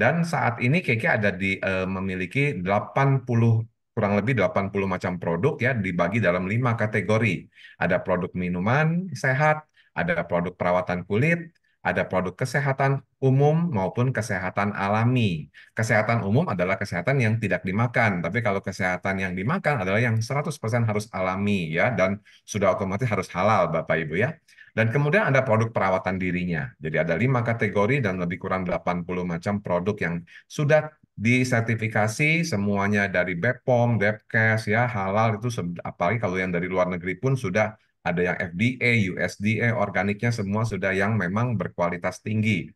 dan saat ini KK ada di memiliki 80 kurang lebih 80 macam produk ya dibagi dalam lima kategori ada produk minuman sehat ada produk perawatan kulit ada produk kesehatan umum maupun kesehatan alami. Kesehatan umum adalah kesehatan yang tidak dimakan, tapi kalau kesehatan yang dimakan adalah yang 100% harus alami ya dan sudah otomatis harus halal Bapak Ibu ya. Dan kemudian ada produk perawatan dirinya. Jadi ada lima kategori dan lebih kurang 80 macam produk yang sudah disertifikasi semuanya dari Bepom, Depkes, ya halal itu apalagi kalau yang dari luar negeri pun sudah ada yang FDA, USDA, organiknya semua sudah yang memang berkualitas tinggi.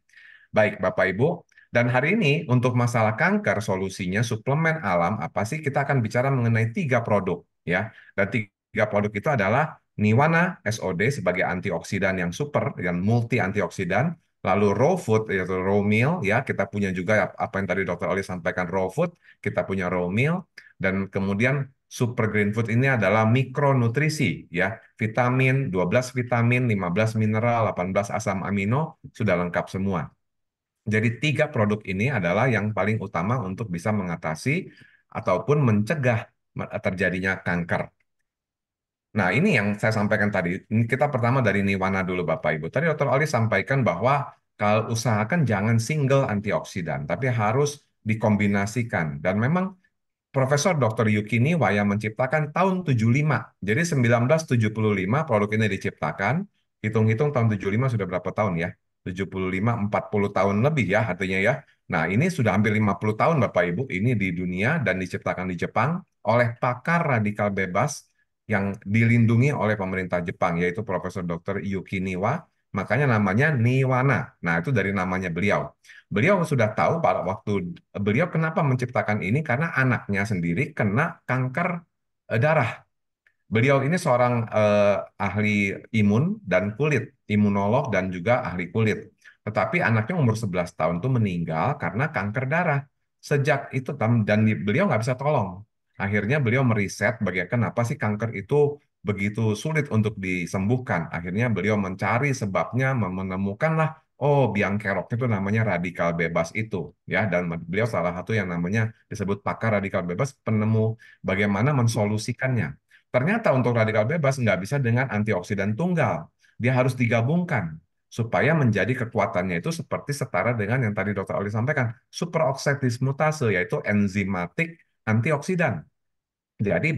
Baik, Bapak Ibu, dan hari ini untuk masalah kanker solusinya suplemen alam apa sih? Kita akan bicara mengenai tiga produk ya. Dan tiga produk itu adalah Niwana SOD sebagai antioksidan yang super dan multi antioksidan, lalu raw food yaitu raw meal ya. Kita punya juga apa yang tadi Dokter Oli sampaikan raw food, kita punya raw meal dan kemudian Super Green Food ini adalah mikronutrisi ya, vitamin, 12 vitamin, 15 mineral, 18 asam amino sudah lengkap semua. Jadi tiga produk ini adalah yang paling utama untuk bisa mengatasi ataupun mencegah terjadinya kanker. Nah, ini yang saya sampaikan tadi. Kita pertama dari Niwana dulu Bapak Ibu. Tadi Dr. Ali sampaikan bahwa kalau usahakan jangan single antioksidan, tapi harus dikombinasikan. Dan memang Profesor Dr. Yukini Waya menciptakan tahun 75. Jadi 1975 produk ini diciptakan. Hitung-hitung tahun 75 sudah berapa tahun ya? 75, 40 tahun lebih ya artinya ya. Nah ini sudah hampir 50 tahun Bapak Ibu. Ini di dunia dan diciptakan di Jepang oleh pakar radikal bebas yang dilindungi oleh pemerintah Jepang yaitu Profesor Dr. Waya Makanya namanya Niwana. Nah, itu dari namanya beliau. Beliau sudah tahu pada waktu beliau kenapa menciptakan ini karena anaknya sendiri kena kanker eh, darah. Beliau ini seorang eh, ahli imun dan kulit, imunolog dan juga ahli kulit. Tetapi anaknya umur 11 tahun itu meninggal karena kanker darah. Sejak itu dan beliau nggak bisa tolong. Akhirnya beliau meriset bagaimana kenapa sih kanker itu begitu sulit untuk disembuhkan. Akhirnya beliau mencari sebabnya, menemukanlah oh biang kerok itu namanya radikal bebas itu ya dan beliau salah satu yang namanya disebut pakar radikal bebas penemu bagaimana mensolusikannya. Ternyata untuk radikal bebas nggak bisa dengan antioksidan tunggal. Dia harus digabungkan supaya menjadi kekuatannya itu seperti setara dengan yang tadi dokter Oli sampaikan, superoksid dismutase yaitu enzimatik antioksidan. Jadi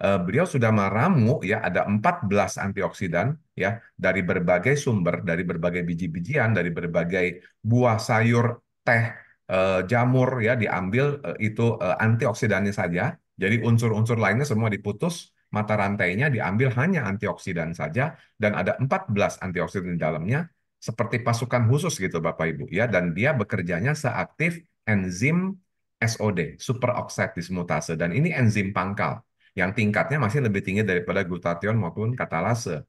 eh, beliau sudah meramu ya ada 14 antioksidan ya dari berbagai sumber, dari berbagai biji-bijian, dari berbagai buah sayur, teh, eh, jamur ya diambil eh, itu antioksidannya saja. Jadi unsur-unsur lainnya semua diputus, mata rantainya diambil hanya antioksidan saja dan ada 14 antioksidan di dalamnya seperti pasukan khusus gitu Bapak Ibu ya dan dia bekerjanya seaktif enzim SOD, super oxide dismutase, dan ini enzim pangkal yang tingkatnya masih lebih tinggi daripada glutathione maupun katalase.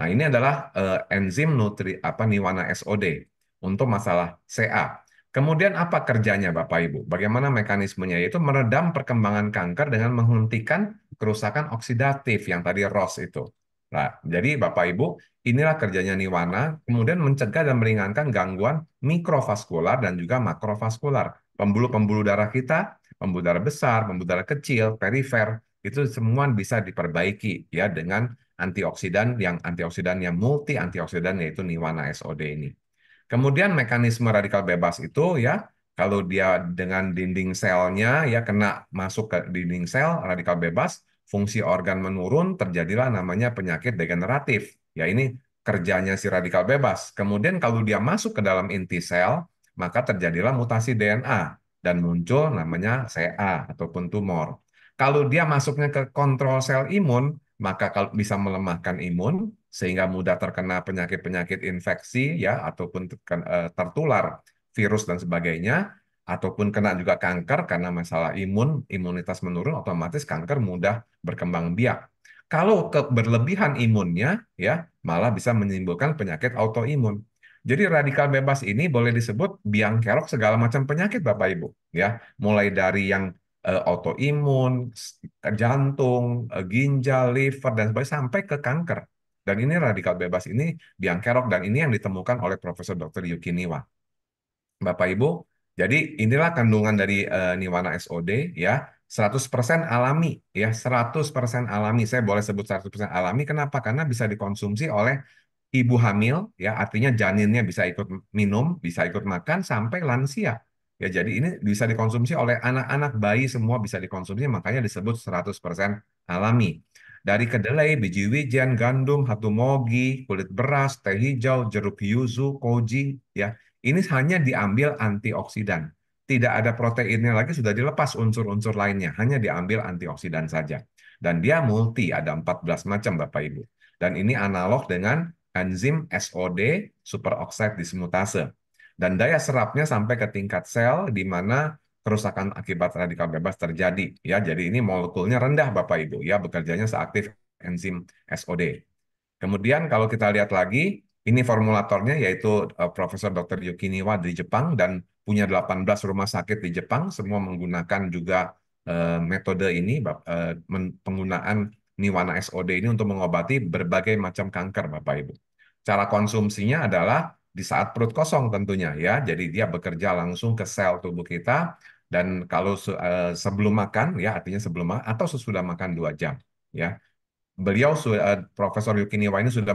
Nah, ini adalah uh, enzim nutri apa niwana SOD untuk masalah CA. Kemudian apa kerjanya Bapak Ibu? Bagaimana mekanismenya? Yaitu meredam perkembangan kanker dengan menghentikan kerusakan oksidatif yang tadi ROS itu. Nah, jadi Bapak Ibu, inilah kerjanya niwana, kemudian mencegah dan meringankan gangguan mikrovaskular dan juga makrovaskular pembuluh-pembuluh darah kita, pembuluh darah besar, pembuluh darah kecil, perifer, itu semua bisa diperbaiki ya dengan antioksidan yang antioksidan yang multi antioksidan yaitu niwana SOD ini. Kemudian mekanisme radikal bebas itu ya kalau dia dengan dinding selnya ya kena masuk ke dinding sel radikal bebas, fungsi organ menurun, terjadilah namanya penyakit degeneratif. Ya ini kerjanya si radikal bebas. Kemudian kalau dia masuk ke dalam inti sel, maka terjadilah mutasi DNA dan muncul namanya CA ataupun tumor. Kalau dia masuknya ke kontrol sel imun, maka kalau bisa melemahkan imun sehingga mudah terkena penyakit-penyakit infeksi ya ataupun eh, tertular virus dan sebagainya ataupun kena juga kanker karena masalah imun, imunitas menurun otomatis kanker mudah berkembang biak kalau keberlebihan imunnya ya malah bisa menimbulkan penyakit autoimun. Jadi radikal bebas ini boleh disebut biang kerok segala macam penyakit Bapak Ibu, ya. Mulai dari yang eh, autoimun, jantung, eh, ginjal, liver dan sebagainya sampai ke kanker. Dan ini radikal bebas ini biang kerok dan ini yang ditemukan oleh Profesor Dr. Yuki Niwa. Bapak Ibu, jadi inilah kandungan dari uh, Niwana SOD ya. 100% alami ya, 100% alami. Saya boleh sebut 100% alami kenapa? Karena bisa dikonsumsi oleh ibu hamil ya artinya janinnya bisa ikut minum, bisa ikut makan sampai lansia. Ya jadi ini bisa dikonsumsi oleh anak-anak bayi semua bisa dikonsumsi makanya disebut 100% alami. Dari kedelai, biji wijen, gandum, hatu mogi, kulit beras, teh hijau, jeruk yuzu, koji ya. Ini hanya diambil antioksidan. Tidak ada proteinnya lagi sudah dilepas unsur-unsur lainnya, hanya diambil antioksidan saja. Dan dia multi, ada 14 macam Bapak Ibu. Dan ini analog dengan enzim SOD superoxide dismutase. Dan daya serapnya sampai ke tingkat sel di mana kerusakan akibat radikal bebas terjadi. Ya, jadi ini molekulnya rendah Bapak Ibu, ya bekerjanya seaktif enzim SOD. Kemudian kalau kita lihat lagi, ini formulatornya yaitu uh, Profesor Dr. Yukiniwa di Jepang dan punya 18 rumah sakit di Jepang semua menggunakan juga uh, metode ini uh, penggunaan Niwana SOD ini untuk mengobati berbagai macam kanker Bapak Ibu. Cara konsumsinya adalah di saat perut kosong tentunya ya. Jadi dia bekerja langsung ke sel tubuh kita dan kalau uh, sebelum makan ya artinya sebelum atau sesudah makan dua jam ya. Beliau uh, Profesor Yukiniwa ini sudah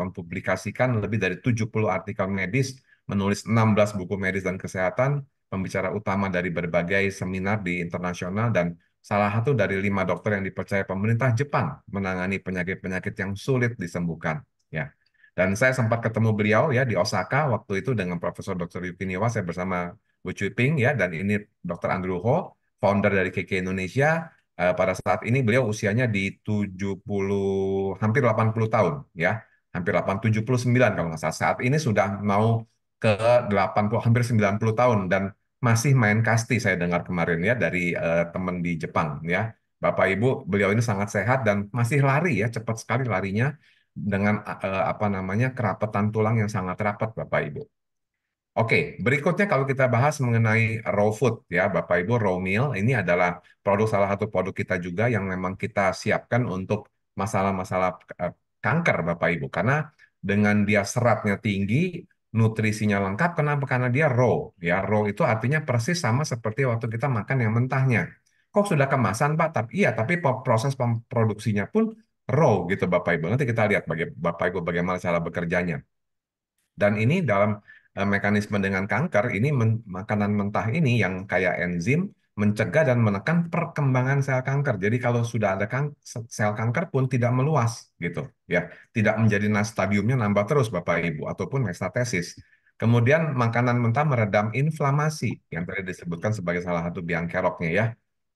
mempublikasikan lebih dari 70 artikel medis, menulis 16 buku medis dan kesehatan, pembicara utama dari berbagai seminar di internasional dan salah satu dari lima dokter yang dipercaya pemerintah Jepang menangani penyakit-penyakit yang sulit disembuhkan. Ya. Dan saya sempat ketemu beliau ya di Osaka waktu itu dengan Profesor Dr. Niwa, saya bersama Wu Ping ya, dan ini Dr. Andrew Ho, founder dari KK Indonesia. Uh, pada saat ini beliau usianya di 70, hampir 80 tahun ya, hampir 8, 79 kalau nggak salah. Saat ini sudah mau ke 80, hampir 90 tahun dan masih main kasti saya dengar kemarin ya dari uh, eh, teman di Jepang ya. Bapak Ibu, beliau ini sangat sehat dan masih lari ya, cepat sekali larinya dengan uh, apa namanya kerapatan tulang yang sangat rapat Bapak Ibu. Oke, berikutnya kalau kita bahas mengenai raw food ya, Bapak Ibu, raw meal ini adalah produk salah satu produk kita juga yang memang kita siapkan untuk masalah-masalah eh, kanker Bapak Ibu karena dengan dia seratnya tinggi, nutrisinya lengkap. Kenapa? Karena dia raw. Ya, raw itu artinya persis sama seperti waktu kita makan yang mentahnya. Kok sudah kemasan, Pak? Tapi iya, tapi proses produksinya pun raw gitu Bapak Ibu. Nanti kita lihat baga Bapak Ibu bagaimana cara bekerjanya. Dan ini dalam eh, mekanisme dengan kanker ini makanan mentah ini yang kayak enzim mencegah dan menekan perkembangan sel kanker. Jadi kalau sudah ada kan sel kanker pun tidak meluas gitu, ya. Tidak menjadi nah, stadiumnya nambah terus Bapak Ibu ataupun metastasis. Kemudian makanan mentah meredam inflamasi yang tadi disebutkan sebagai salah satu biang keroknya ya.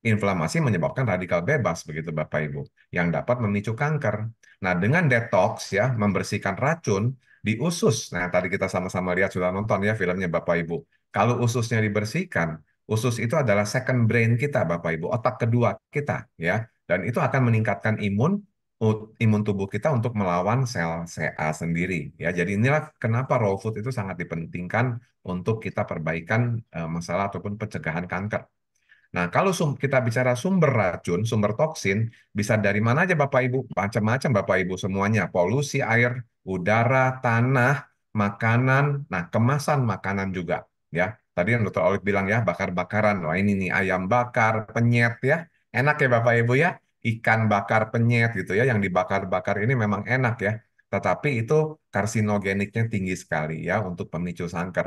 Inflamasi menyebabkan radikal bebas begitu Bapak Ibu yang dapat memicu kanker. Nah, dengan detox ya, membersihkan racun di usus. Nah, tadi kita sama-sama lihat sudah nonton ya filmnya Bapak Ibu. Kalau ususnya dibersihkan, Usus itu adalah second brain kita, Bapak Ibu, otak kedua kita, ya. Dan itu akan meningkatkan imun imun tubuh kita untuk melawan sel CA sendiri ya. Jadi inilah kenapa raw food itu sangat dipentingkan untuk kita perbaikan e, masalah ataupun pencegahan kanker. Nah, kalau kita bicara sumber racun, sumber toksin, bisa dari mana aja Bapak Ibu? Macam-macam Bapak Ibu semuanya. Polusi air, udara, tanah, makanan, nah kemasan makanan juga ya. Tadi yang Dr. Olive bilang ya, bakar-bakaran. Wah ini nih, ayam bakar, penyet ya. Enak ya Bapak Ibu ya, ikan bakar penyet gitu ya. Yang dibakar-bakar ini memang enak ya. Tetapi itu karsinogeniknya tinggi sekali ya untuk pemicu kanker.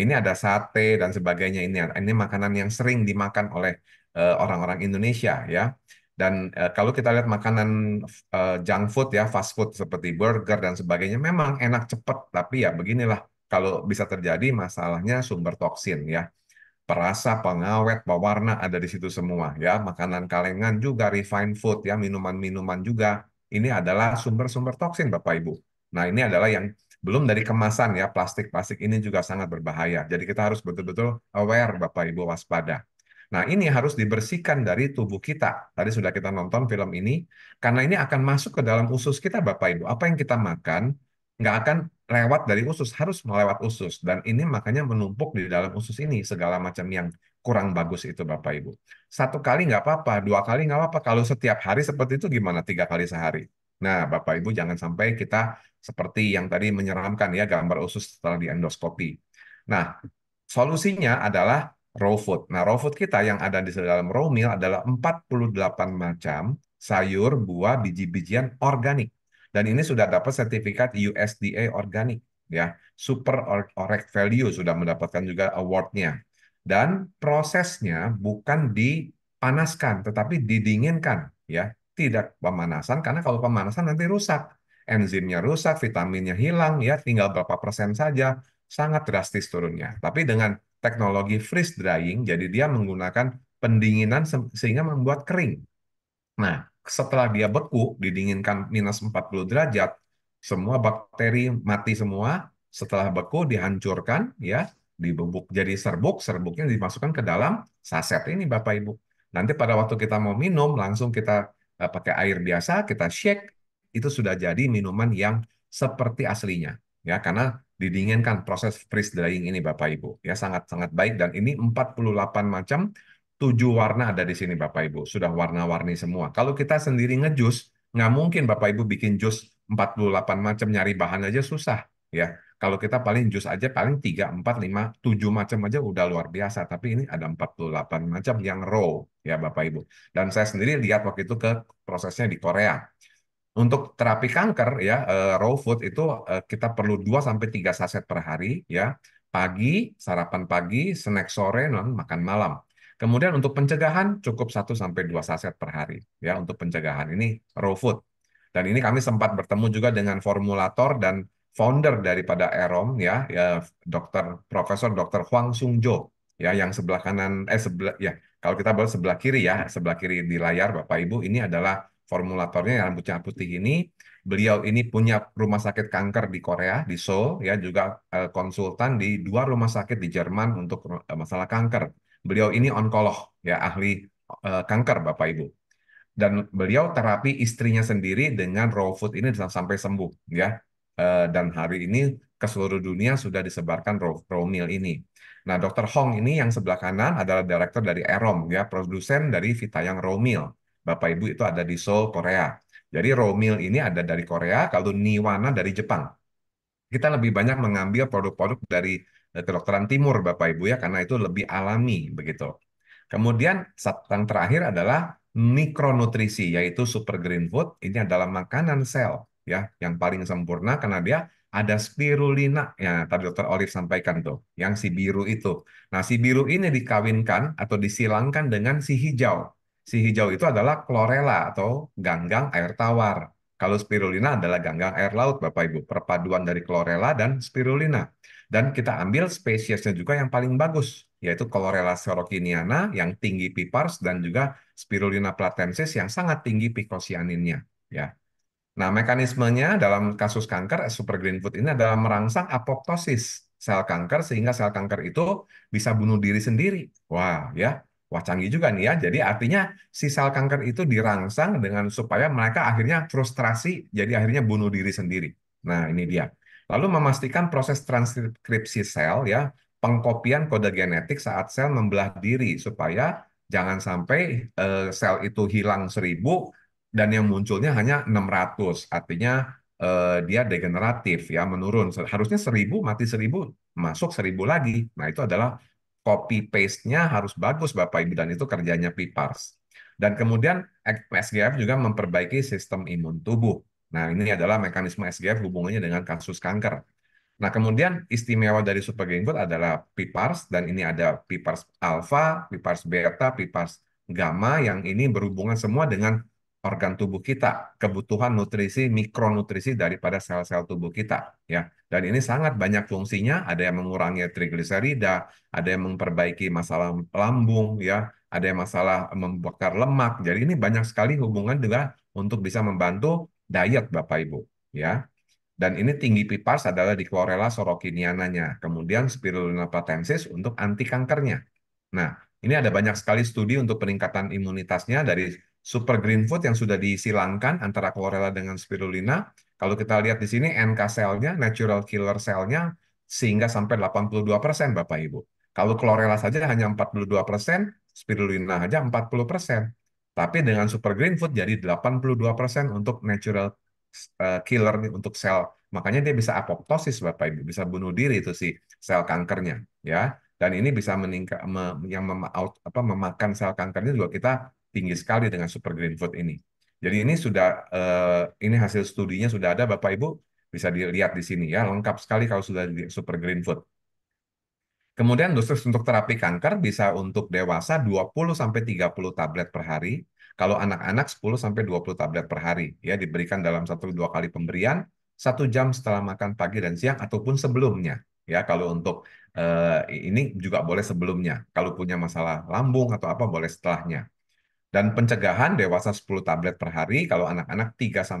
Ini ada sate dan sebagainya. Ini ini makanan yang sering dimakan oleh eh, orang-orang uh, Indonesia ya. Dan e, kalau kita lihat makanan e, junk food ya, fast food seperti burger dan sebagainya, memang enak cepat, tapi ya beginilah kalau bisa terjadi masalahnya sumber toksin ya perasa, pengawet, pewarna ada di situ semua ya. Makanan kalengan juga refined food ya, minuman-minuman juga. Ini adalah sumber-sumber toksin Bapak Ibu. Nah, ini adalah yang belum dari kemasan ya, plastik-plastik ini juga sangat berbahaya. Jadi kita harus betul-betul aware Bapak Ibu waspada. Nah, ini harus dibersihkan dari tubuh kita. Tadi sudah kita nonton film ini karena ini akan masuk ke dalam usus kita Bapak Ibu. Apa yang kita makan nggak akan lewat dari usus, harus melewat usus. Dan ini makanya menumpuk di dalam usus ini segala macam yang kurang bagus itu Bapak Ibu. Satu kali nggak apa-apa, dua kali nggak apa-apa. Kalau setiap hari seperti itu gimana tiga kali sehari? Nah Bapak Ibu jangan sampai kita seperti yang tadi menyeramkan ya gambar usus setelah di endoskopi. Nah solusinya adalah raw food. Nah raw food kita yang ada di dalam raw meal adalah 48 macam sayur, buah, biji-bijian organik dan ini sudah dapat sertifikat USDA organik ya, super correct value sudah mendapatkan juga awardnya. Dan prosesnya bukan dipanaskan tetapi didinginkan ya, tidak pemanasan karena kalau pemanasan nanti rusak. Enzimnya rusak, vitaminnya hilang ya, tinggal berapa persen saja, sangat drastis turunnya. Tapi dengan teknologi freeze drying, jadi dia menggunakan pendinginan sehingga membuat kering. Nah, setelah dia beku, didinginkan minus 40 derajat, semua bakteri mati semua, setelah beku dihancurkan, ya, dibubuk jadi serbuk, serbuknya dimasukkan ke dalam saset ini Bapak Ibu. Nanti pada waktu kita mau minum, langsung kita eh, pakai air biasa, kita shake, itu sudah jadi minuman yang seperti aslinya. ya Karena didinginkan proses freeze drying ini Bapak Ibu. ya Sangat-sangat baik dan ini 48 macam tujuh warna ada di sini Bapak Ibu, sudah warna-warni semua. Kalau kita sendiri ngejus, nggak mungkin Bapak Ibu bikin jus 48 macam nyari bahan aja susah ya. Kalau kita paling jus aja paling 3, 4, 5, 7 macam aja udah luar biasa. Tapi ini ada 48 macam yang raw ya Bapak Ibu. Dan saya sendiri lihat waktu itu ke prosesnya di Korea. Untuk terapi kanker ya eh, raw food itu eh, kita perlu 2 sampai 3 saset per hari ya. Pagi, sarapan pagi, snack sore, non makan malam. Kemudian untuk pencegahan cukup 1 sampai 2 saset per hari ya untuk pencegahan ini raw food. Dan ini kami sempat bertemu juga dengan formulator dan founder daripada Erom ya, ya Dr. Profesor Dr. Huang Sungjo ya yang sebelah kanan eh sebelah ya kalau kita bawa sebelah kiri ya, sebelah kiri di layar Bapak Ibu ini adalah formulatornya yang rambutnya putih ini. Beliau ini punya rumah sakit kanker di Korea, di Seoul ya juga eh, konsultan di dua rumah sakit di Jerman untuk eh, masalah kanker Beliau ini onkolog, ya ahli uh, kanker Bapak Ibu. Dan beliau terapi istrinya sendiri dengan raw food ini sampai sembuh, ya. Uh, dan hari ini ke seluruh dunia sudah disebarkan raw, raw meal ini. Nah, Dr. Hong ini yang sebelah kanan adalah direktur dari Erom, ya, produsen dari Vitayang Raw Meal. Bapak Ibu itu ada di Seoul, Korea. Jadi raw meal ini ada dari Korea, kalau Niwana dari Jepang. Kita lebih banyak mengambil produk-produk dari kedokteran timur Bapak Ibu ya karena itu lebih alami begitu. Kemudian yang terakhir adalah mikronutrisi yaitu super green food ini adalah makanan sel ya yang paling sempurna karena dia ada spirulina ya tadi dokter Olive sampaikan tuh yang si biru itu. Nah si biru ini dikawinkan atau disilangkan dengan si hijau. Si hijau itu adalah chlorella atau ganggang air tawar. Kalau spirulina adalah ganggang air laut Bapak Ibu, perpaduan dari chlorella dan spirulina. Dan kita ambil spesiesnya juga yang paling bagus, yaitu Colorella sorokiniana yang tinggi pipars dan juga Spirulina platensis yang sangat tinggi picosianinnya Ya. Nah, mekanismenya dalam kasus kanker super green food ini adalah merangsang apoptosis sel kanker sehingga sel kanker itu bisa bunuh diri sendiri. Wah, ya. Wah, canggih juga nih ya. Jadi artinya si sel kanker itu dirangsang dengan supaya mereka akhirnya frustrasi, jadi akhirnya bunuh diri sendiri. Nah, ini dia. Lalu memastikan proses transkripsi sel ya, pengkopian kode genetik saat sel membelah diri supaya jangan sampai uh, sel itu hilang seribu dan yang munculnya hanya 600. Artinya uh, dia degeneratif ya, menurun. Harusnya seribu mati seribu masuk seribu lagi. Nah, itu adalah copy paste-nya harus bagus Bapak Ibu dan itu kerjanya PIPARS. Dan kemudian SGF juga memperbaiki sistem imun tubuh. Nah, ini adalah mekanisme SGF hubungannya dengan kasus kanker. Nah, kemudian istimewa dari supergengut adalah PIPARS, dan ini ada PIPARS alpha, PIPARS beta, PIPARS gamma, yang ini berhubungan semua dengan organ tubuh kita, kebutuhan nutrisi, mikronutrisi daripada sel-sel tubuh kita. ya. Dan ini sangat banyak fungsinya, ada yang mengurangi trigliserida, ada yang memperbaiki masalah lambung, ya, ada yang masalah membakar lemak. Jadi ini banyak sekali hubungan juga untuk bisa membantu diet Bapak Ibu ya. Dan ini tinggi pipas adalah di chlorella sorokiniananya, kemudian spirulina platensis untuk anti kankernya. Nah, ini ada banyak sekali studi untuk peningkatan imunitasnya dari super green food yang sudah disilangkan antara chlorella dengan spirulina. Kalau kita lihat di sini NK cell-nya, natural killer selnya sehingga sampai 82% Bapak Ibu. Kalau chlorella saja hanya 42%, spirulina saja 40%. Tapi dengan Super Green Food jadi 82% untuk natural uh, killer nih untuk sel. Makanya dia bisa apoptosis Bapak Ibu, bisa bunuh diri itu si sel kankernya ya. Dan ini bisa meningkat me, yang mem, out, apa, memakan sel kankernya juga kita tinggi sekali dengan Super Green Food ini. Jadi ini sudah uh, ini hasil studinya sudah ada Bapak Ibu bisa dilihat di sini ya, lengkap sekali kalau sudah di Super Green Food. Kemudian dosis untuk terapi kanker bisa untuk dewasa 20-30 tablet per hari, kalau anak-anak 10-20 tablet per hari. ya Diberikan dalam 1 dua kali pemberian, satu jam setelah makan pagi dan siang ataupun sebelumnya. ya Kalau untuk eh, ini juga boleh sebelumnya. Kalau punya masalah lambung atau apa, boleh setelahnya. Dan pencegahan dewasa 10 tablet per hari, kalau anak-anak 3-5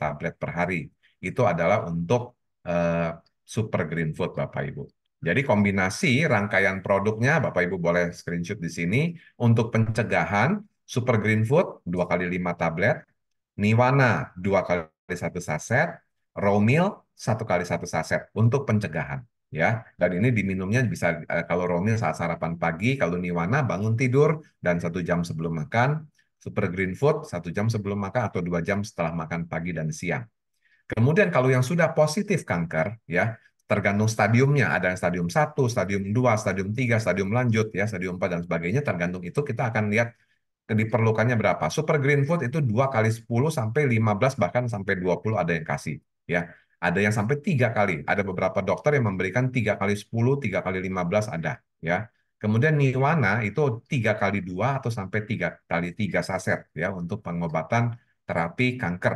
tablet per hari. Itu adalah untuk eh, super green food, Bapak-Ibu. Jadi kombinasi rangkaian produknya, Bapak Ibu boleh screenshot di sini, untuk pencegahan Super Green Food 2 kali 5 tablet, Niwana 2 kali 1 saset, Raw Meal 1 kali 1 saset untuk pencegahan ya. Dan ini diminumnya bisa eh, kalau Romil saat sarapan pagi, kalau Niwana bangun tidur dan satu jam sebelum makan, Super Green Food satu jam sebelum makan atau dua jam setelah makan pagi dan siang. Kemudian kalau yang sudah positif kanker ya, tergantung stadiumnya ada yang stadium 1, stadium 2, stadium 3, stadium lanjut ya, stadium 4 dan sebagainya tergantung itu kita akan lihat diperlukannya berapa. Super Green Food itu 2 kali 10 sampai 15 bahkan sampai 20 ada yang kasih ya. Ada yang sampai 3 kali. Ada beberapa dokter yang memberikan 3 kali 10, 3 kali 15 ada ya. Kemudian Niwana itu 3 kali 2 atau sampai 3 kali 3 saset ya untuk pengobatan terapi kanker.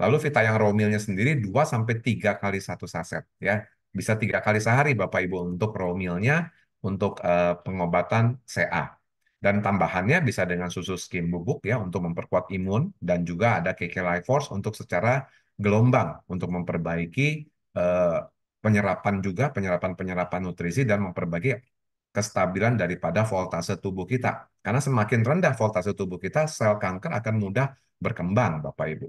Lalu Vitayang Romilnya sendiri 2 sampai 3 kali 1 saset ya bisa tiga kali sehari Bapak Ibu untuk raw meal-nya, untuk uh, pengobatan CA. Dan tambahannya bisa dengan susu skim bubuk ya untuk memperkuat imun dan juga ada KK Life Force untuk secara gelombang untuk memperbaiki uh, penyerapan juga penyerapan-penyerapan nutrisi dan memperbaiki kestabilan daripada voltase tubuh kita. Karena semakin rendah voltase tubuh kita, sel kanker akan mudah berkembang, Bapak Ibu.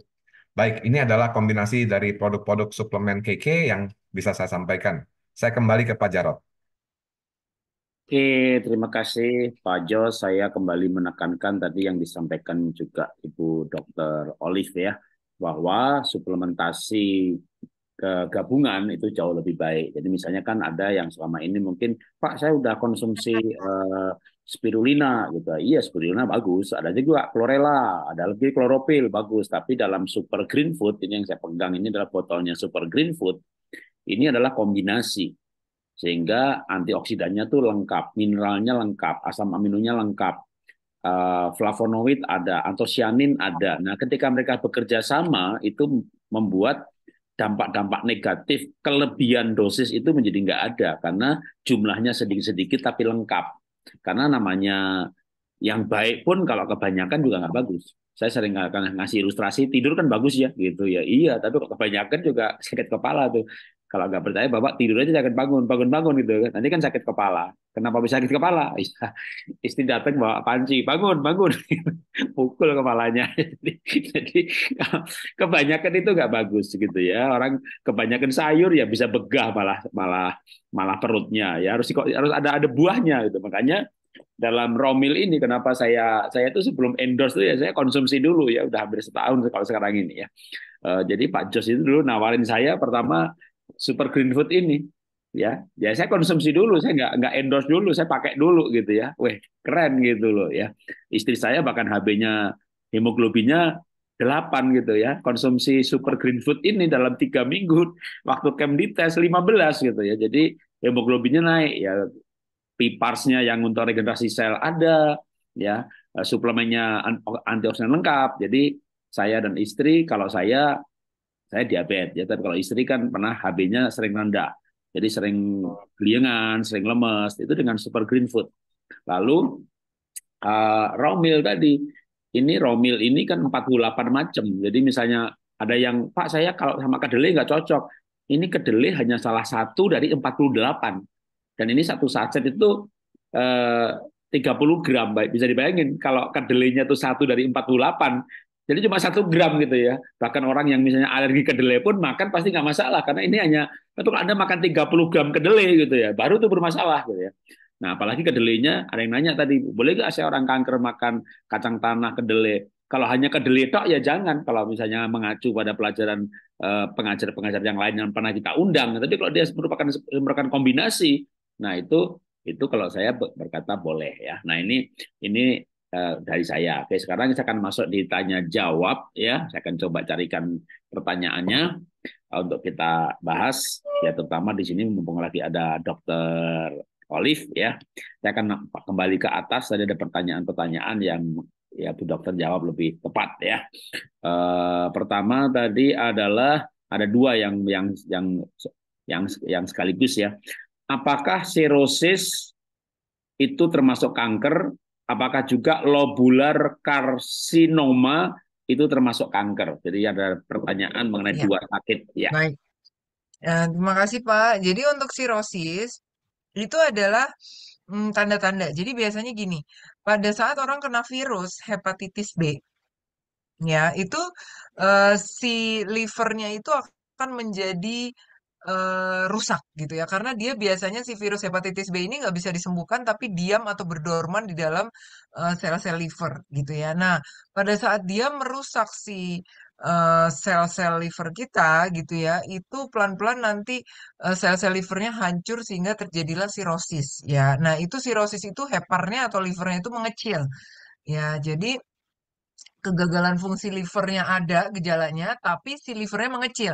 Baik, ini adalah kombinasi dari produk-produk suplemen KK yang bisa saya sampaikan. Saya kembali ke Pak Jarot. Oke, terima kasih Pak Jo. Saya kembali menekankan tadi yang disampaikan juga Ibu Dr. Olive ya, bahwa suplementasi gabungan itu jauh lebih baik. Jadi misalnya kan ada yang selama ini mungkin Pak saya udah konsumsi uh, spirulina gitu. Iya, spirulina bagus. Ada juga chlorella, ada lagi kloropil bagus. Tapi dalam super green food ini yang saya pegang ini adalah botolnya super green food. Ini adalah kombinasi sehingga antioksidannya tuh lengkap, mineralnya lengkap, asam aminonya lengkap, uh, flavonoid ada, antosianin ada. Nah, ketika mereka bekerja sama itu membuat dampak-dampak negatif kelebihan dosis itu menjadi nggak ada karena jumlahnya sedikit-sedikit tapi lengkap karena namanya yang baik pun kalau kebanyakan juga nggak bagus. Saya sering akan ngasih ilustrasi tidur kan bagus ya gitu ya iya tapi kalau kebanyakan juga sakit kepala tuh kalau nggak percaya bapak tidur aja sakit bangun, bangun-bangun gitu kan. Nanti kan sakit kepala. Kenapa bisa sakit kepala? istri datang bawa panci, bangun, bangun. Pukul kepalanya. jadi, jadi kebanyakan itu nggak bagus gitu ya. Orang kebanyakan sayur ya bisa begah malah malah malah perutnya ya harus harus ada ada buahnya gitu. Makanya dalam romil ini kenapa saya saya tuh sebelum endorse tuh ya saya konsumsi dulu ya udah hampir setahun kalau sekarang ini ya. Eh, jadi Pak Jos itu dulu nawarin saya pertama super green food ini ya ya saya konsumsi dulu saya nggak nggak endorse dulu saya pakai dulu gitu ya weh keren gitu loh ya istri saya bahkan HB-nya hemoglobinnya 8 gitu ya konsumsi super green food ini dalam tiga minggu waktu camp dites belas gitu ya jadi hemoglobinnya naik ya piparsnya yang untuk regenerasi sel ada ya eh, suplemennya antioksidan lengkap jadi saya dan istri kalau saya saya diabetes ya tapi kalau istri kan pernah HB-nya sering rendah jadi sering geliengan sering lemes itu dengan super green food lalu uh, raw meal tadi ini raw meal ini kan 48 macam jadi misalnya ada yang Pak saya kalau sama kedelai nggak cocok ini kedelai hanya salah satu dari 48 dan ini satu sachet itu eh, 30 gram baik bisa dibayangin kalau kedelainya itu satu dari 48 jadi cuma satu gram gitu ya. Bahkan orang yang misalnya alergi kedelai pun makan pasti nggak masalah karena ini hanya itu Anda makan 30 gram kedelai gitu ya, baru itu bermasalah gitu ya. Nah, apalagi kedelainya ada yang nanya tadi, boleh nggak saya orang kanker makan kacang tanah kedelai? Kalau hanya kedelai tok ya jangan. Kalau misalnya mengacu pada pelajaran eh, pengajar-pengajar yang lain yang pernah kita undang. Tapi kalau dia merupakan merupakan kombinasi, nah itu itu kalau saya berkata boleh ya. Nah ini ini Eh, dari saya. Oke, sekarang saya akan masuk di tanya jawab ya. Saya akan coba carikan pertanyaannya eh, untuk kita bahas ya terutama di sini mumpung lagi ada dokter Olive ya. Saya akan kembali ke atas tadi ada pertanyaan-pertanyaan yang ya Bu Dokter jawab lebih tepat ya. Uh, pertama tadi adalah ada dua yang yang yang yang yang sekaligus ya. Apakah sirosis itu termasuk kanker apakah juga lobular karsinoma itu termasuk kanker? Jadi ada pertanyaan mengenai ya. dua sakit ya. Baik. Ya, terima kasih Pak. Jadi untuk sirosis itu adalah hmm, tanda-tanda. Hmm, Jadi biasanya gini, pada saat orang kena virus hepatitis B, ya itu uh, si livernya itu akan menjadi eee, eh, rusak gitu ya. Karena dia biasanya si virus hepatitis B ini nggak bisa disembuhkan, tapi diam atau berdorman di dalam, sel eh, sel-sel liver gitu ya. Nah, pada saat dia merusak si, sel eh, sel-sel liver kita gitu ya, itu pelan-pelan nanti, sel sel-sel livernya hancur sehingga terjadilah sirosis ya. Nah, itu sirosis itu heparnya atau livernya itu mengecil. Ya, jadi kegagalan fungsi livernya ada gejalanya, tapi si livernya mengecil.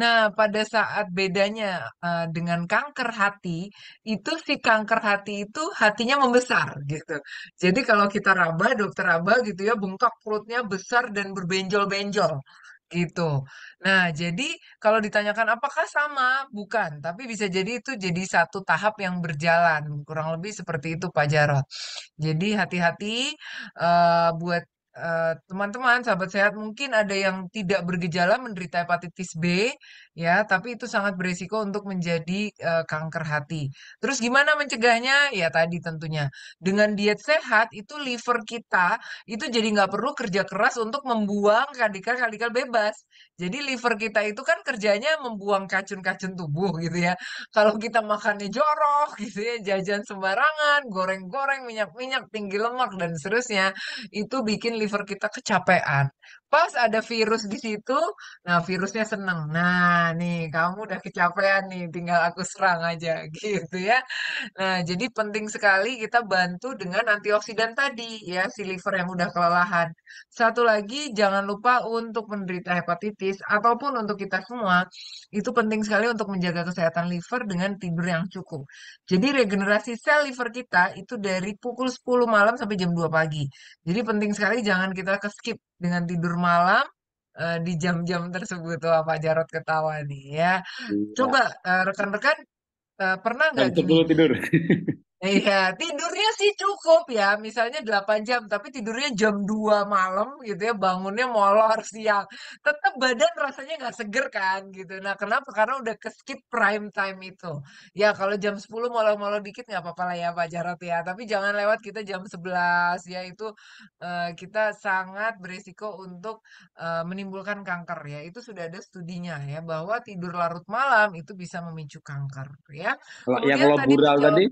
Nah, pada saat bedanya uh, dengan kanker hati, itu si kanker hati itu hatinya membesar gitu. Jadi kalau kita raba, dokter raba gitu ya, bengkak perutnya besar dan berbenjol-benjol gitu. Nah, jadi kalau ditanyakan apakah sama? Bukan, tapi bisa jadi itu jadi satu tahap yang berjalan. Kurang lebih seperti itu Pak Jarot. Jadi hati-hati uh, buat teman eh, teman-teman, sahabat sehat, mungkin ada yang tidak bergejala menderita hepatitis B, ya, tapi itu sangat berisiko untuk menjadi uh, kanker hati. Terus gimana mencegahnya? Ya tadi tentunya dengan diet sehat itu liver kita itu jadi nggak perlu kerja keras untuk membuang radikal-radikal bebas. Jadi liver kita itu kan kerjanya membuang kacun-kacun tubuh gitu ya. Kalau kita makannya jorok gitu ya, jajan sembarangan, goreng-goreng, minyak-minyak, tinggi lemak dan seterusnya, itu bikin liver kita kecapean pas ada virus di situ, nah virusnya seneng. Nah nih kamu udah kecapean nih, tinggal aku serang aja gitu ya. Nah jadi penting sekali kita bantu dengan antioksidan tadi ya si liver yang udah kelelahan. Satu lagi jangan lupa untuk penderita hepatitis ataupun untuk kita semua itu penting sekali untuk menjaga kesehatan liver dengan tidur yang cukup. Jadi regenerasi sel liver kita itu dari pukul 10 malam sampai jam 2 pagi. Jadi penting sekali jangan kita ke skip dengan tidur malam uh, di jam-jam tersebut tuh Pak Jarot ketawa nih ya. Iya. Coba eh, rekan-rekan uh, uh, pernah nggak tidur. Iya, tidurnya sih cukup ya. Misalnya 8 jam, tapi tidurnya jam 2 malam gitu ya, bangunnya molor siang. Tetap badan rasanya nggak seger kan gitu. Nah, kenapa? Karena udah ke-skip prime time itu. Ya, kalau jam 10 molor-molor dikit nggak apa-apa lah ya Pak Jarot ya. Tapi jangan lewat kita jam 11 ya, itu uh, kita sangat berisiko untuk uh, menimbulkan kanker ya. Itu sudah ada studinya ya, bahwa tidur larut malam itu bisa memicu kanker ya. Kemudian yang lo tadi, bural tadi?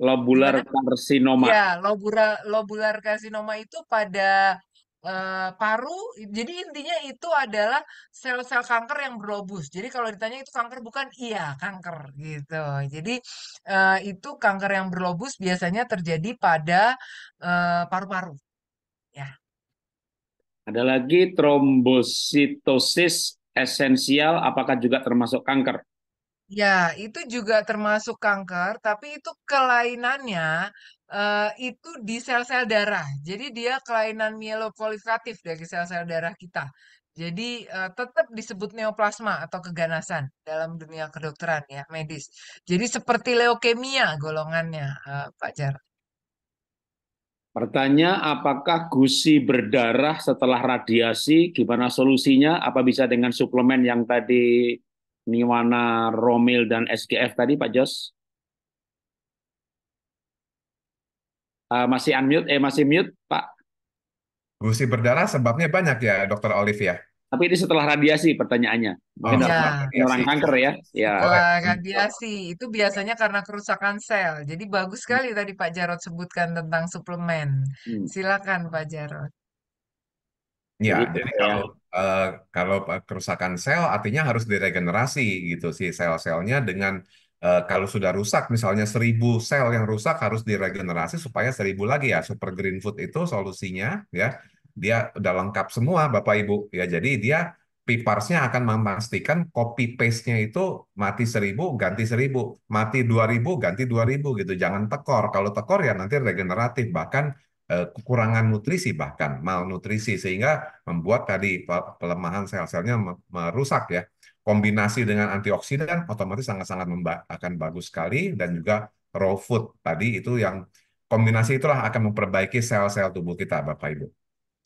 Lobular karsinoma. Ya, lobura, lobular karsinoma itu pada uh, paru. Jadi intinya itu adalah sel-sel kanker yang berlobus. Jadi kalau ditanya itu kanker bukan, iya kanker gitu. Jadi uh, itu kanker yang berlobus biasanya terjadi pada paru eh, paru-paru. ya. Ada lagi trombositosis esensial apakah juga termasuk kanker? Ya, itu juga termasuk kanker, tapi itu kelainannya, uh, itu di sel-sel darah. Jadi dia kelainan mieloproliferatif dari sel-sel darah kita. Jadi, uh, eh, tetap disebut neoplasma atau keganasan dalam dunia kedokteran ya, medis. Jadi seperti leukemia golongannya, uh, Pak Jar. Pertanyaan apakah gusi berdarah setelah radiasi, gimana solusinya? Apa bisa dengan suplemen yang tadi Niwana, Romil, dan SGF tadi Pak Jos? Uh, masih unmute, eh masih mute Pak? Gusi berdarah sebabnya banyak ya Dokter Olivia? Ya? Tapi ini setelah radiasi pertanyaannya. oh, ya. orang kanker ya. ya. Setelah radiasi itu biasanya karena kerusakan sel. Jadi bagus sekali hmm. tadi Pak Jarot sebutkan tentang suplemen. Hmm. Silakan Pak Jarot. Ya, jadi, jadi kalau uh, kalau kerusakan sel artinya harus diregenerasi gitu sih sel-selnya dengan uh, kalau sudah rusak misalnya seribu sel yang rusak harus diregenerasi supaya seribu lagi ya super green food itu solusinya ya dia udah lengkap semua bapak ibu ya jadi dia piparsnya akan memastikan copy paste-nya itu mati seribu ganti seribu mati dua ribu ganti dua ribu gitu jangan tekor kalau tekor ya nanti regeneratif bahkan Eh, kekurangan nutrisi bahkan malnutrisi sehingga membuat tadi pelemahan sel-selnya merusak ya kombinasi dengan antioksidan otomatis sangat-sangat akan bagus sekali dan juga raw food tadi itu yang kombinasi itulah akan memperbaiki sel-sel tubuh kita Bapak Ibu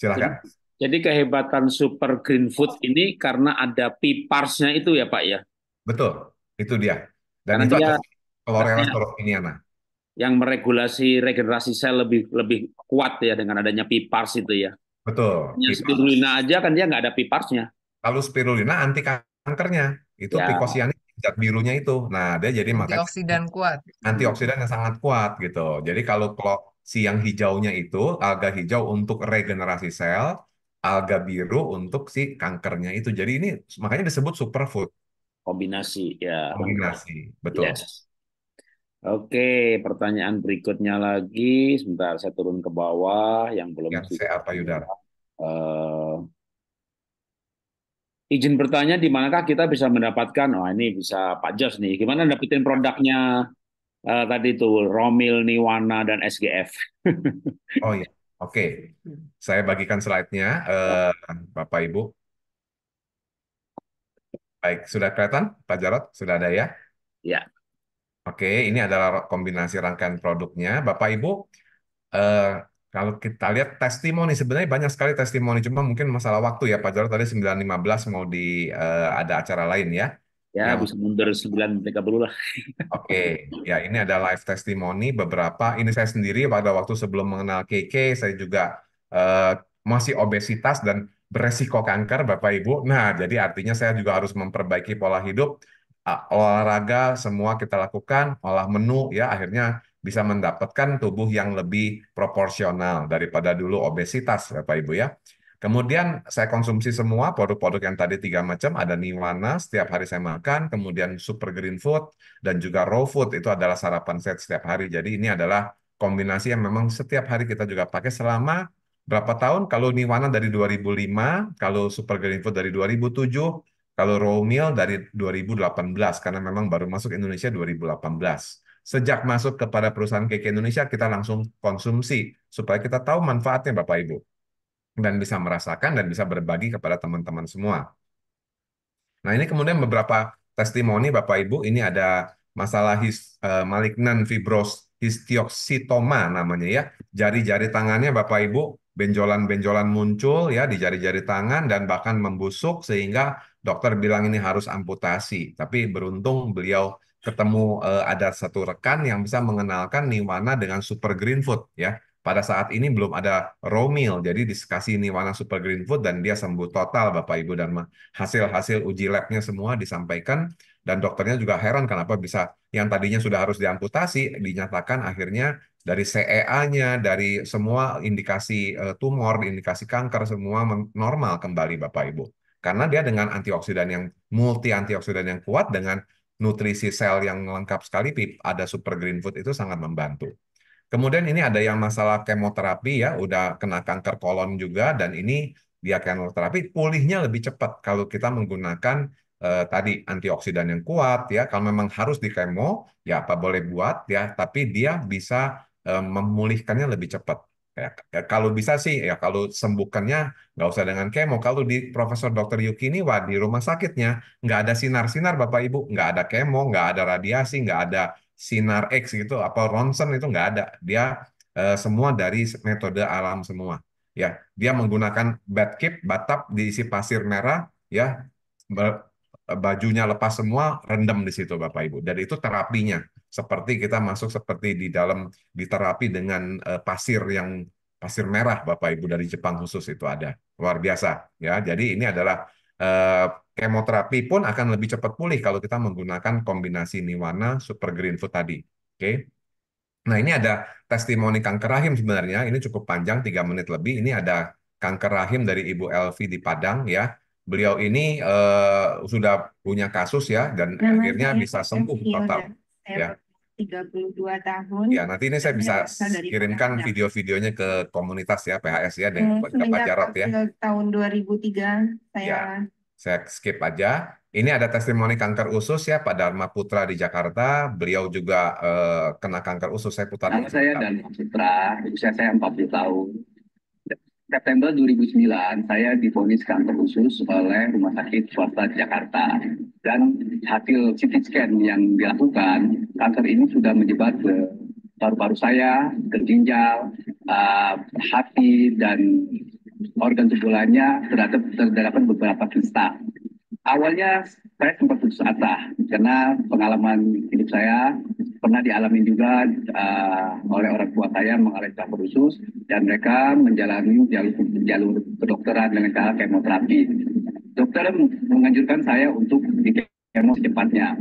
Silahkan. jadi, jadi kehebatan super green food ini karena ada piparsnya itu ya Pak ya betul itu dia dan Karena itu dia, adalah ini yang meregulasi regenerasi sel lebih lebih kuat ya dengan adanya PIPARS itu ya. Betul. Ya, spirulina aja kan dia nggak ada PIPARSnya. Kalau spirulina anti kankernya itu ya. pikosianin zat birunya itu. Nah, dia jadi makanya antioksidan kuat. Antioksidan yang sangat kuat gitu. Jadi kalau kalau siang hijaunya itu alga hijau untuk regenerasi sel, alga biru untuk si kankernya itu. Jadi ini makanya disebut superfood. Kombinasi ya. Kombinasi, betul. Yes. Oke, pertanyaan berikutnya lagi. Sebentar, saya turun ke bawah yang belum. Ya, saya apa, Yudara? Uh, eh, izin bertanya, di manakah kita bisa mendapatkan? Oh, ini bisa Pak Jos nih. Gimana dapetin produknya uh, tadi itu Romil, Niwana, dan SGF? oh iya, oke. Okay. Saya bagikan slide-nya, uh, Bapak Ibu. Baik, sudah kelihatan, Pak Jarot? Sudah ada ya? Ya. Oke, ini adalah kombinasi rangkaian produknya. Bapak Ibu, eh, kalau kita lihat testimoni, sebenarnya banyak sekali testimoni, cuma mungkin masalah waktu ya Pak Jarod, tadi 9.15 mau di eh, ada acara lain ya. Ya, ya. bisa mundur 9.30 lah. Oke, ya ini ada live testimoni beberapa. Ini saya sendiri pada waktu sebelum mengenal KK, saya juga eh, masih obesitas dan beresiko kanker Bapak Ibu. Nah, jadi artinya saya juga harus memperbaiki pola hidup olahraga semua kita lakukan, olah menu ya akhirnya bisa mendapatkan tubuh yang lebih proporsional daripada dulu obesitas Bapak Ibu ya. Kemudian saya konsumsi semua produk-produk yang tadi tiga macam, ada Niwana setiap hari saya makan, kemudian Super Green Food dan juga Raw Food itu adalah sarapan set setiap hari. Jadi ini adalah kombinasi yang memang setiap hari kita juga pakai selama berapa tahun? Kalau Niwana dari 2005, kalau Super Green Food dari 2007, kalau raw meal dari 2018 karena memang baru masuk Indonesia 2018. Sejak masuk kepada perusahaan KK Indonesia kita langsung konsumsi supaya kita tahu manfaatnya Bapak Ibu dan bisa merasakan dan bisa berbagi kepada teman-teman semua. Nah, ini kemudian beberapa testimoni Bapak Ibu ini ada masalah his, uh, malignan fibros histioksitoma namanya ya. Jari-jari tangannya Bapak Ibu benjolan-benjolan muncul ya di jari-jari tangan dan bahkan membusuk sehingga dokter bilang ini harus amputasi, tapi beruntung beliau ketemu uh, ada satu rekan yang bisa mengenalkan Niwana dengan Super Green Food ya. Pada saat ini belum ada raw meal, jadi dikasih Niwana Super Green Food dan dia sembuh total Bapak Ibu dan hasil-hasil uji labnya semua disampaikan dan dokternya juga heran kenapa bisa yang tadinya sudah harus diamputasi dinyatakan akhirnya dari CEA-nya, dari semua indikasi eh, tumor, indikasi kanker semua normal kembali Bapak Ibu. Karena dia dengan antioksidan yang multi antioksidan yang kuat dengan nutrisi sel yang lengkap sekali, ada super green food itu sangat membantu. Kemudian ini ada yang masalah kemoterapi ya, udah kena kanker kolon juga dan ini dia kemoterapi pulihnya lebih cepat kalau kita menggunakan eh, tadi antioksidan yang kuat ya. Kalau memang harus di dikemo ya apa boleh buat ya, tapi dia bisa eh, memulihkannya lebih cepat. Ya, ya, kalau bisa sih ya kalau sembuhkannya nggak usah dengan kemo. Kalau di Profesor Dr. Yuki ini wah di rumah sakitnya nggak ada sinar-sinar Bapak Ibu, nggak ada kemo, nggak ada radiasi, nggak ada sinar X gitu, apa ronsen itu nggak ada. Dia eh, semua dari metode alam semua. Ya, dia menggunakan bedkip, batap diisi pasir merah, ya bajunya lepas semua, rendam di situ Bapak Ibu. Dan itu terapinya seperti kita masuk seperti di dalam diterapi dengan uh, pasir yang pasir merah Bapak Ibu dari Jepang khusus itu ada luar biasa ya. Jadi ini adalah uh, kemoterapi pun akan lebih cepat pulih kalau kita menggunakan kombinasi Niwana Super Green Food tadi. Oke. Okay? Nah, ini ada testimoni kanker rahim sebenarnya. Ini cukup panjang, tiga menit lebih. Ini ada kanker rahim dari Ibu Elvi di Padang ya. Beliau ini uh, sudah punya kasus ya dan Memang akhirnya bisa sembuh total. Ya. 32 tahun. Ya, nanti ini saya bisa kirimkan video-videonya ke komunitas ya PHS ya dengan hmm, Pak Jarot ya. Tahun 2003 saya ya, saya skip aja. Ini ada testimoni kanker usus ya Pak Dharma Putra di Jakarta. Beliau juga eh, kena kanker usus. Saya putar. Nama saya Dharma Putra, usia saya 40 tahun. September 2009 saya difonis kanker usus oleh Rumah Sakit Swasta Jakarta dan hasil CT scan yang dilakukan kanker ini sudah menyebar ke paru-paru saya, ke ginjal, uh, hati dan organ tubuh lainnya terdapat terdapat beberapa kista awalnya saya sempat putus asa karena pengalaman hidup saya pernah dialami juga uh, oleh orang tua saya mengalami campur usus dan mereka menjalani jalur jalur kedokteran dengan cara kemoterapi. Dokter menganjurkan saya untuk di kemo secepatnya.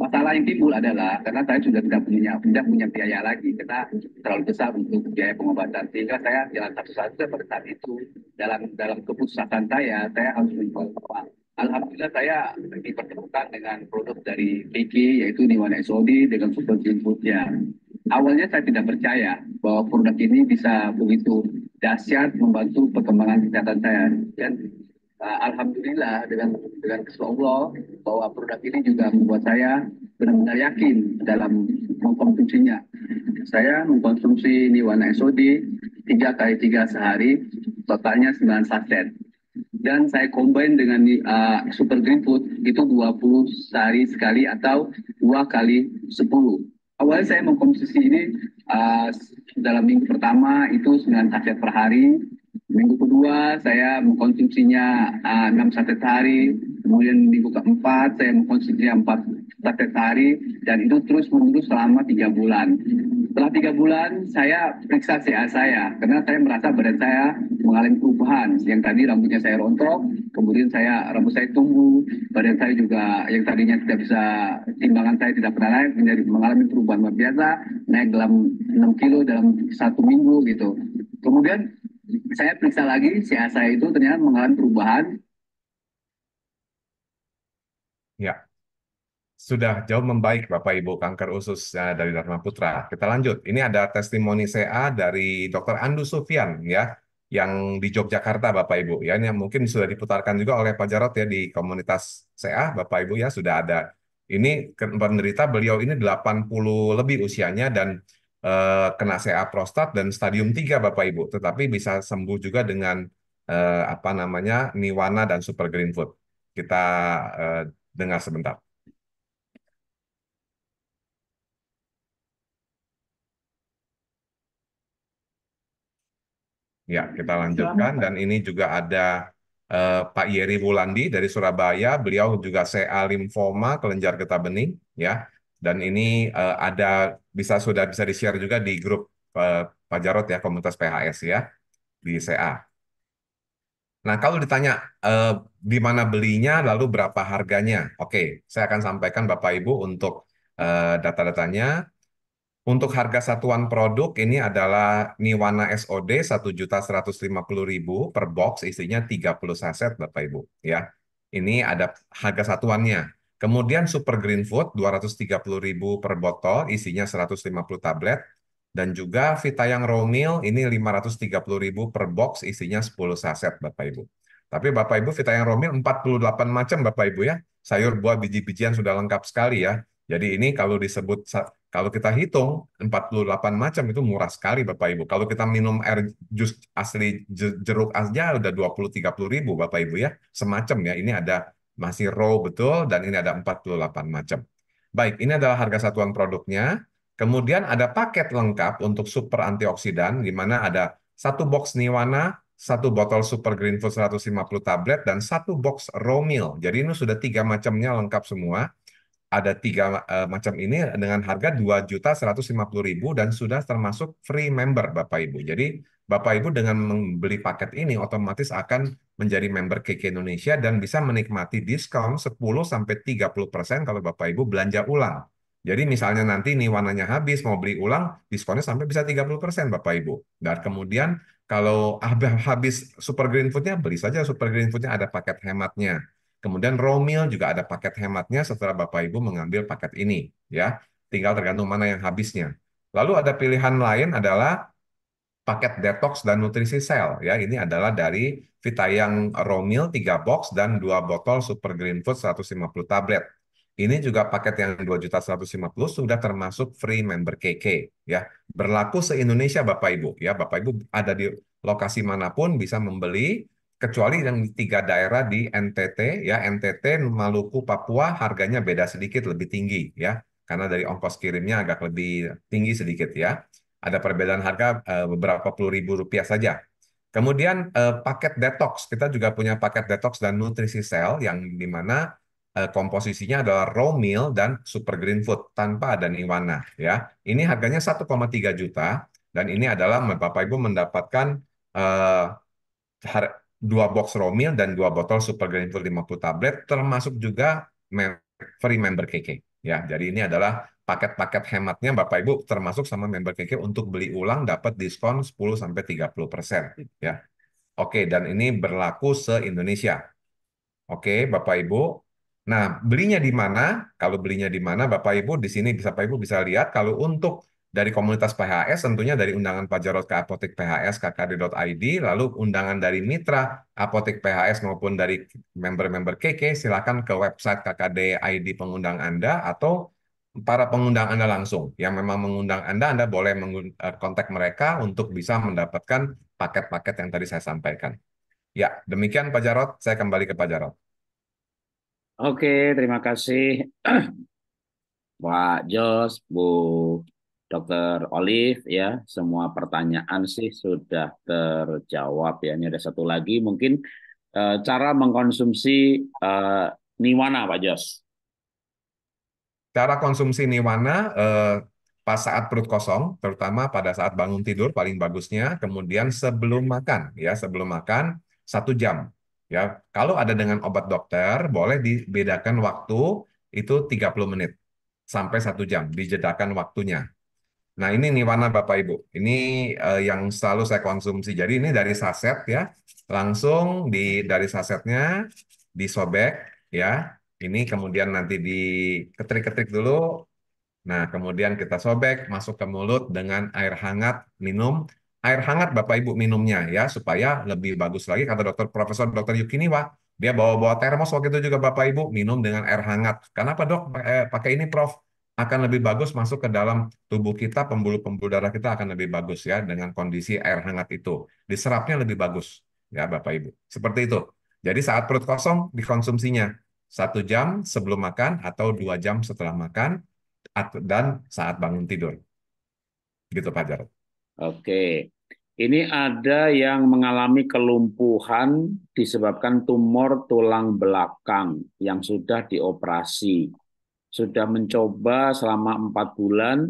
Masalah yang timbul adalah karena saya sudah tidak punya tidak punya biaya lagi karena terlalu besar untuk biaya pengobatan sehingga saya jalan satu-satu pada saat itu dalam dalam keputusan saya saya harus menjual Alhamdulillah saya dipertemukan dengan produk dari Vicky yaitu Niwan SOD dengan Super Green Awalnya saya tidak percaya bahwa produk ini bisa begitu dahsyat membantu perkembangan kesehatan saya. Dan uh, alhamdulillah dengan dengan Allah bahwa produk ini juga membuat saya benar-benar yakin dalam mengkonsumsinya. Saya mengkonsumsi Niwan SOD tiga kali tiga sehari, totalnya 9 sachet dan saya combine dengan uh, super green food itu 20 sehari sekali atau dua kali 10. Awalnya saya mengkonsumsi ini uh, dalam minggu pertama itu 9 sachet per hari. Minggu kedua saya mengkonsumsinya uh, 6 sachet hari. Kemudian minggu keempat saya mengkonsumsinya 4 sachet hari dan itu terus menerus selama 3 bulan. Setelah tiga bulan, saya periksa CA saya karena saya merasa badan saya mengalami perubahan. Yang tadi rambutnya saya rontok, kemudian saya rambut saya tumbuh, badan saya juga yang tadinya tidak bisa timbangan saya tidak pernah naik menjadi mengalami perubahan luar biasa, naik dalam 6 kilo dalam satu minggu gitu. Kemudian saya periksa lagi CA saya itu ternyata mengalami perubahan Sudah jauh membaik Bapak Ibu kanker usus ya, dari Dharma Putra. Kita lanjut. Ini ada testimoni CA dari Dr. Andu Sufian, ya yang di Yogyakarta Bapak Ibu ya yang mungkin sudah diputarkan juga oleh Pak Jarot ya di komunitas CA Bapak Ibu ya sudah ada ini penderita beliau ini 80 lebih usianya dan eh, kena CA prostat dan stadium 3 Bapak Ibu tetapi bisa sembuh juga dengan eh, apa namanya Niwana dan Super Green Food kita eh, dengar sebentar Ya, kita lanjutkan dan ini juga ada uh, Pak Yeri Wulandi dari Surabaya, beliau juga CA limfoma kelenjar getah bening ya. Dan ini uh, ada bisa sudah bisa di-share juga di grup uh, Pak Jarot ya komunitas PHS ya di CA. Nah, kalau ditanya uh, di mana belinya lalu berapa harganya? Oke, saya akan sampaikan Bapak Ibu untuk uh, data-datanya untuk harga satuan produk ini adalah Niwana SOD 1.150.000 per box isinya 30 saset Bapak Ibu ya. Ini ada harga satuannya. Kemudian Super Green Food 230.000 per botol isinya 150 tablet dan juga vita yang Raw Meal ini 530.000 per box isinya 10 saset Bapak Ibu. Tapi Bapak Ibu vita yang Raw Meal 48 macam Bapak Ibu ya. Sayur buah biji-bijian sudah lengkap sekali ya jadi ini kalau disebut kalau kita hitung 48 macam itu murah sekali Bapak Ibu. Kalau kita minum air jus asli jeruk aja udah 20 puluh ribu Bapak Ibu ya. Semacam ya. Ini ada masih raw betul dan ini ada 48 macam. Baik, ini adalah harga satuan produknya. Kemudian ada paket lengkap untuk super antioksidan di mana ada satu box Niwana, satu botol Super Green Food 150 tablet dan satu box raw meal. Jadi ini sudah tiga macamnya lengkap semua ada tiga uh, macam ini dengan harga dua juta seratus lima puluh ribu dan sudah termasuk free member Bapak Ibu. Jadi Bapak Ibu dengan membeli paket ini otomatis akan menjadi member KK Indonesia dan bisa menikmati diskon 10 sampai 30% kalau Bapak Ibu belanja ulang. Jadi misalnya nanti ini warnanya habis mau beli ulang diskonnya sampai bisa 30% Bapak Ibu. Dan kemudian kalau habis super green foodnya beli saja super green foodnya ada paket hematnya Kemudian Romil juga ada paket hematnya setelah Bapak Ibu mengambil paket ini, ya. Tinggal tergantung mana yang habisnya. Lalu ada pilihan lain adalah paket detox dan nutrisi sel, ya. Ini adalah dari Vitayang raw meal 3 box dan 2 botol Super Green Food 150 tablet. Ini juga paket yang juta 2.150 sudah termasuk free member KK ya. Berlaku se-Indonesia Bapak Ibu ya. Bapak Ibu ada di lokasi manapun bisa membeli kecuali yang tiga daerah di NTT ya NTT Maluku Papua harganya beda sedikit lebih tinggi ya karena dari ongkos kirimnya agak lebih tinggi sedikit ya ada perbedaan harga e, beberapa puluh ribu rupiah saja kemudian e, paket detox kita juga punya paket detox dan nutrisi sel yang dimana e, eh, komposisinya adalah raw meal dan super green food tanpa ada niwana ya ini harganya 1,3 juta dan ini adalah bapak ibu mendapatkan dua box Romil dan dua botol Super Green Food 50 tablet termasuk juga free member KK ya. Jadi ini adalah paket-paket hematnya Bapak Ibu termasuk sama member KK untuk beli ulang dapat diskon 10 sampai 30% ya. Oke, dan ini berlaku se-Indonesia. Oke, Bapak Ibu. Nah, belinya di mana? Kalau belinya di mana, Bapak Ibu di sini bisa Bapak Ibu bisa lihat kalau untuk dari komunitas PHS tentunya dari undangan Pak Jarod ke Apotek PHS KKD.id lalu undangan dari mitra Apotek PHS maupun dari member-member KK silakan ke website KKD ID pengundang Anda atau para pengundang Anda langsung yang memang mengundang Anda Anda boleh eh, kontak mereka untuk bisa mendapatkan paket-paket yang tadi saya sampaikan. Ya, demikian Pak Jarot, saya kembali ke Pak Jarot. Oke, terima kasih Pak Jos, Bu Dokter Olive ya, semua pertanyaan sih sudah terjawab ya. Ini ada satu lagi mungkin uh, cara mengkonsumsi uh, niwana Pak Jos. Cara konsumsi niwana uh, pas saat perut kosong, terutama pada saat bangun tidur paling bagusnya, kemudian sebelum makan ya, sebelum makan satu jam ya. Kalau ada dengan obat dokter boleh dibedakan waktu itu 30 menit sampai satu jam dijedakan waktunya Nah, ini nih warna Bapak Ibu. Ini uh, yang selalu saya konsumsi. Jadi ini dari saset ya. Langsung di dari sasetnya disobek ya. Ini kemudian nanti diketrik-ketrik dulu. Nah, kemudian kita sobek masuk ke mulut dengan air hangat minum. Air hangat Bapak Ibu minumnya ya supaya lebih bagus lagi kata dokter Profesor Dr. Yukiniwa. Dia bawa-bawa termos waktu itu juga Bapak Ibu minum dengan air hangat. Kenapa dok eh, pakai ini Prof? akan lebih bagus masuk ke dalam tubuh kita, pembuluh-pembuluh darah kita akan lebih bagus ya dengan kondisi air hangat itu. Diserapnya lebih bagus ya Bapak Ibu. Seperti itu. Jadi saat perut kosong dikonsumsinya satu jam sebelum makan atau dua jam setelah makan dan saat bangun tidur. Gitu Pak Jarod. Oke. Ini ada yang mengalami kelumpuhan disebabkan tumor tulang belakang yang sudah dioperasi sudah mencoba selama empat bulan,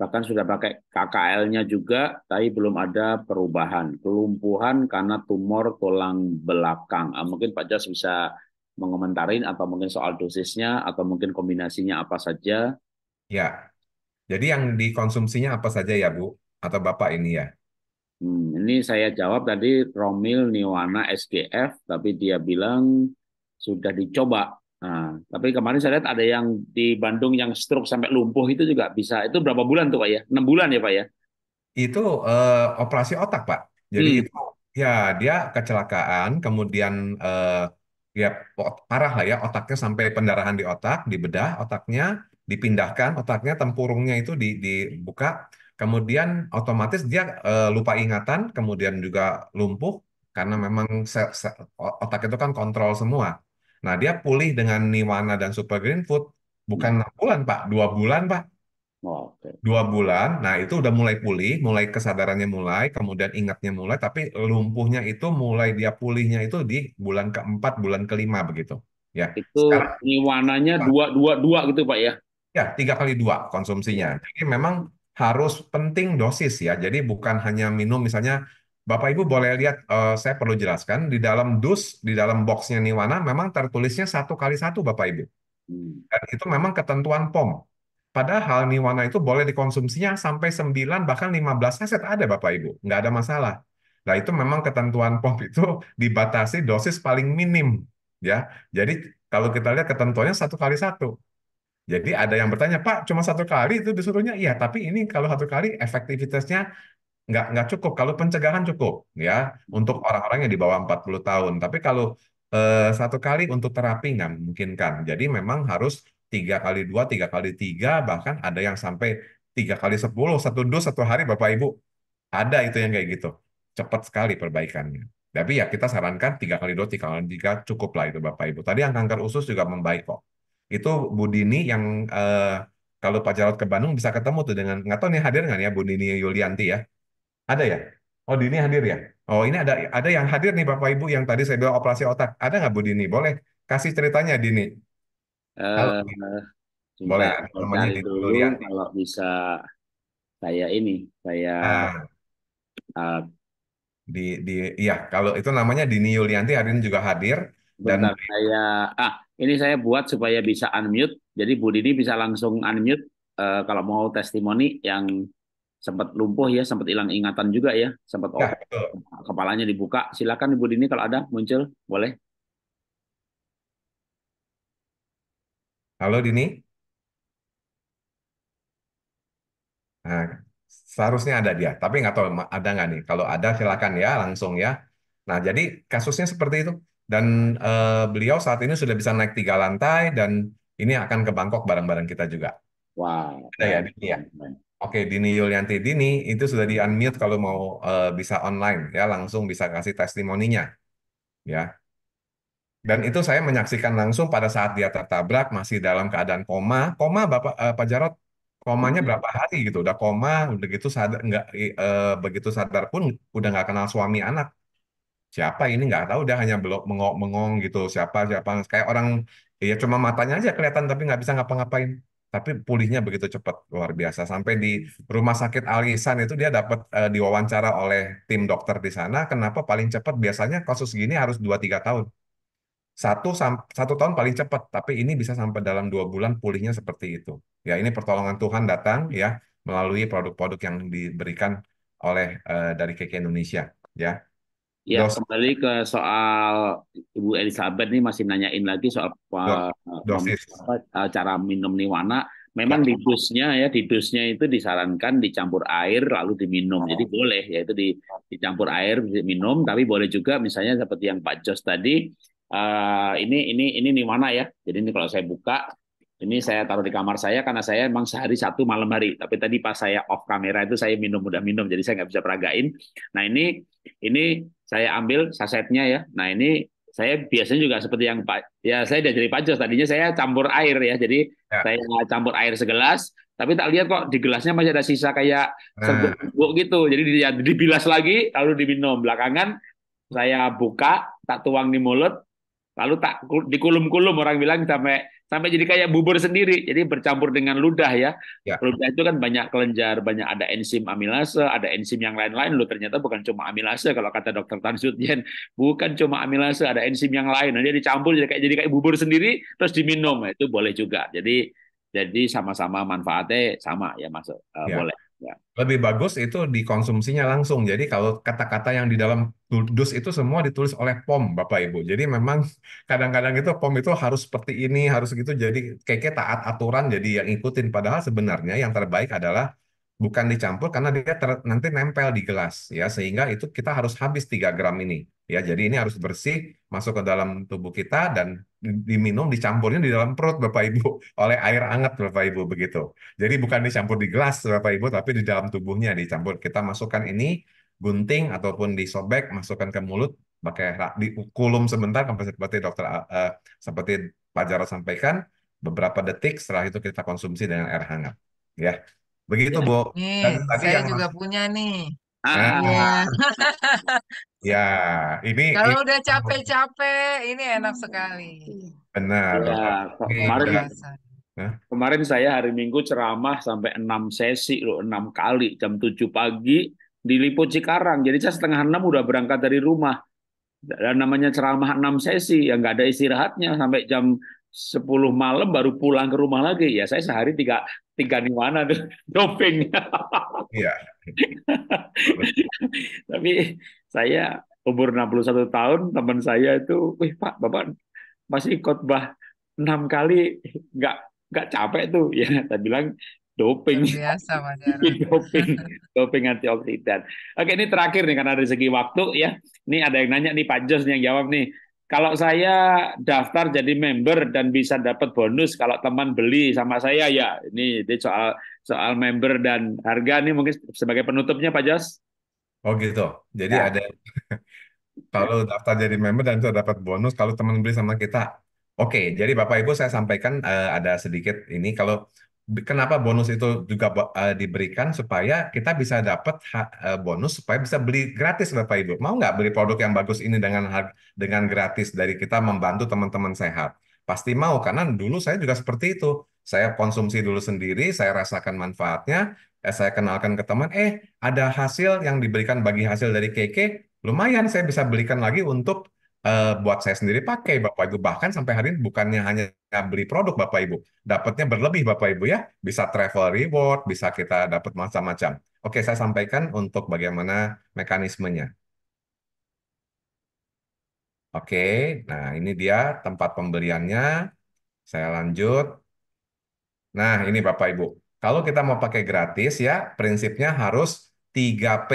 bahkan sudah pakai KKL-nya juga, tapi belum ada perubahan. Kelumpuhan karena tumor tulang belakang. Ah, mungkin Pak Jas bisa mengomentarin atau mungkin soal dosisnya atau mungkin kombinasinya apa saja. Ya, jadi yang dikonsumsinya apa saja ya Bu? Atau Bapak ini ya? Hmm, ini saya jawab tadi Romil Niwana SGF, tapi dia bilang sudah dicoba Nah, tapi kemarin saya lihat ada yang di Bandung yang stroke sampai lumpuh itu juga bisa. Itu berapa bulan tuh Pak ya? enam bulan ya Pak ya? Itu uh, operasi otak Pak. Jadi hmm. itu ya dia kecelakaan kemudian uh, ya parah lah ya otaknya sampai pendarahan di otak, di bedah otaknya, dipindahkan otaknya tempurungnya itu dibuka. Kemudian otomatis dia uh, lupa ingatan, kemudian juga lumpuh karena memang otak itu kan kontrol semua Nah, dia pulih dengan Niwana dan Super Green Food bukan hmm. enam bulan, Pak, dua bulan, Pak. Oh, dua bulan, nah itu udah mulai pulih, mulai kesadarannya mulai, kemudian ingatnya mulai, tapi lumpuhnya itu mulai dia pulihnya itu di bulan keempat, bulan kelima begitu. Ya. Itu Sekarang, niwananya dua, dua, dua gitu Pak ya? Ya, tiga kali dua konsumsinya. Iya. Jadi memang harus penting dosis ya. Jadi bukan hanya minum misalnya Bapak Ibu boleh lihat, uh, saya perlu jelaskan di dalam dus, di dalam boxnya Niwana memang tertulisnya satu kali satu Bapak Ibu. Hmm. Dan itu memang ketentuan POM. Padahal Niwana itu boleh dikonsumsinya sampai 9 bahkan 15 aset ada Bapak Ibu, nggak ada masalah. Nah itu memang ketentuan POM itu dibatasi dosis paling minim ya. Jadi kalau kita lihat ketentuannya satu kali satu. Jadi ada yang bertanya, Pak, cuma satu kali itu disuruhnya? Iya, tapi ini kalau satu kali efektivitasnya nggak nggak cukup kalau pencegahan cukup ya untuk orang-orang yang di bawah 40 tahun tapi kalau eh, satu kali untuk terapi nggak mungkin kan jadi memang harus tiga kali dua tiga kali tiga bahkan ada yang sampai tiga kali sepuluh satu dus satu hari bapak ibu ada itu yang kayak gitu cepat sekali perbaikannya tapi ya kita sarankan tiga kali dua tiga kali tiga cukup lah itu bapak ibu tadi yang kanker usus juga membaik kok itu Bu Dini yang eh, kalau Pak Jarod ke Bandung bisa ketemu tuh dengan nggak tahu nih hadir nggak ya Bu Dini Yulianti ya ada ya? Oh, Dini hadir ya? Oh, ini ada ada yang hadir nih Bapak Ibu yang tadi saya bilang operasi otak. Ada nggak Bu Dini? Boleh kasih ceritanya Dini. Uh, Boleh temannya dulu ya. Kalau bisa saya ini, saya uh, uh, di di iya kalau itu namanya Dini Yulianti hari ini juga hadir dan saya ah ini saya buat supaya bisa unmute. Jadi Bu Dini bisa langsung unmute uh, kalau mau testimoni yang sempat lumpuh ya, sempat hilang ingatan juga ya, sempat ya, kepalanya dibuka. Silakan Ibu Dini kalau ada muncul, boleh. Halo Dini. Nah, seharusnya ada dia, tapi nggak tahu ada nggak nih. Kalau ada silakan ya langsung ya. Nah jadi kasusnya seperti itu dan eh, beliau saat ini sudah bisa naik tiga lantai dan ini akan ke Bangkok bareng-bareng kita juga. Wah, wow. ada ya, Dini ya. Oke, Dini Yulianti Dini itu sudah di unmute kalau mau uh, bisa online ya, langsung bisa kasih testimoninya ya. Dan itu saya menyaksikan langsung pada saat dia tertabrak masih dalam keadaan koma, koma Bapak uh, Pak Jarot komanya hmm. berapa hari gitu, udah koma, udah gitu sadar nggak uh, begitu sadar pun udah nggak kenal suami anak. Siapa ini nggak tahu, udah hanya belok mengong-mengong gitu, siapa siapa kayak orang ya cuma matanya aja kelihatan tapi nggak bisa ngapa-ngapain tapi pulihnya begitu cepat luar biasa sampai di rumah sakit Alisan itu dia dapat uh, eh, diwawancara oleh tim dokter di sana kenapa paling cepat biasanya kasus gini harus 2-3 tahun satu satu tahun paling cepat tapi ini bisa sampai dalam dua bulan pulihnya seperti itu ya ini pertolongan Tuhan datang ya melalui produk-produk yang diberikan oleh uh, dari KK Indonesia ya Ya Dos. kembali ke soal Ibu Elizabeth nih masih nanyain lagi soal eh, Dosis. apa, eh, cara minum niwana. Memang di dusnya ya di dusnya ya, itu disarankan dicampur air lalu diminum. Oh. Jadi boleh yaitu di, dicampur air minum. tapi boleh juga misalnya seperti yang Pak Jos tadi. Uh, ini ini ini niwana ya. Jadi ini kalau saya buka ini saya taruh di kamar saya karena saya emang sehari satu malam hari. Tapi tadi pas saya off kamera itu saya minum udah minum, jadi saya nggak bisa peragain. Nah ini ini saya ambil sasetnya ya. Nah ini saya biasanya juga seperti yang Pak ya saya dari Pak Jos tadinya saya campur air ya jadi ya. saya campur air segelas tapi tak lihat kok di gelasnya masih ada sisa kayak eh. serbuk gitu jadi dia ya, dibilas lagi lalu diminum belakangan saya buka tak tuang di mulut lalu tak dikulum-kulum orang bilang sampai sampai jadi kayak bubur sendiri. Jadi bercampur dengan ludah ya. ya. Ludah itu kan banyak kelenjar, banyak ada enzim amilase, ada enzim yang lain-lain. Lu ternyata bukan cuma amilase kalau kata dokter Tan Sutjen bukan cuma amilase, ada enzim yang lain. Jadi dicampur jadi kayak jadi kayak bubur sendiri terus diminum itu boleh juga. Jadi jadi sama-sama manfaatnya sama ya masuk eh, ya. boleh. Lebih bagus itu dikonsumsinya langsung. Jadi kalau kata-kata yang di dalam dus itu semua ditulis oleh POM, Bapak Ibu. Jadi memang kadang-kadang itu POM itu harus seperti ini, harus gitu. Jadi keke taat aturan, jadi yang ikutin. Padahal sebenarnya yang terbaik adalah bukan dicampur karena dia nanti nempel di gelas ya sehingga itu kita harus habis 3 gram ini ya jadi ini harus bersih masuk ke dalam tubuh kita dan diminum dicampurnya di dalam perut Bapak Ibu oleh air hangat Bapak Ibu begitu jadi bukan dicampur di gelas Bapak Ibu tapi di dalam tubuhnya dicampur kita masukkan ini gunting ataupun disobek masukkan ke mulut pakai kulum sebentar seperti dokter uh, seperti Pak Jarod sampaikan beberapa detik setelah itu kita konsumsi dengan air hangat ya begitu iya, Bu dan tadi saya yang juga punya nih Ah. Iya. ya, ini Kalau udah capek-capek, ini enak sekali. Benar. Ya, kemarin Kemarin saya hari Minggu ceramah sampai enam sesi loh, 6 kali jam 7 pagi di Lipo Cikarang. Jadi saya setengah enam udah berangkat dari rumah. Dan namanya ceramah enam sesi, yang nggak ada istirahatnya sampai jam sepuluh malam baru pulang ke rumah lagi. Ya saya sehari tiga tiga di mana tuh dopingnya. Iya. Tapi saya umur 61 tahun, teman saya itu, wih Pak, Bapak masih khotbah enam kali, nggak nggak capek tuh. Ya, saya bilang doping. Biasa, doping, doping antioksidan. Oke, ini terakhir nih karena dari segi waktu ya. Ini ada yang nanya nih Pak Jos yang jawab nih. Kalau saya daftar jadi member dan bisa dapat bonus kalau teman beli sama saya ya. Ini dia soal soal member dan harga nih mungkin sebagai penutupnya Pak Jos. Oh gitu. Jadi ya. ada kalau daftar jadi member dan itu dapat bonus kalau teman beli sama kita. Oke, jadi Bapak Ibu saya sampaikan uh, ada sedikit ini kalau kenapa bonus itu juga uh, diberikan supaya kita bisa dapat uh, bonus supaya bisa beli gratis Bapak Ibu. Mau nggak beli produk yang bagus ini dengan dengan gratis dari kita membantu teman-teman sehat? Pasti mau karena dulu saya juga seperti itu saya konsumsi dulu sendiri, saya rasakan manfaatnya, eh, saya kenalkan ke teman, eh ada hasil yang diberikan bagi hasil dari KK, lumayan saya bisa belikan lagi untuk eh, buat saya sendiri pakai Bapak Ibu. Bahkan sampai hari ini bukannya hanya beli produk Bapak Ibu, dapatnya berlebih Bapak Ibu ya, bisa travel reward, bisa kita dapat macam-macam. Oke, saya sampaikan untuk bagaimana mekanismenya. Oke, nah ini dia tempat pembeliannya. Saya lanjut. Nah, ini Bapak Ibu. Kalau kita mau pakai gratis ya, prinsipnya harus 3P.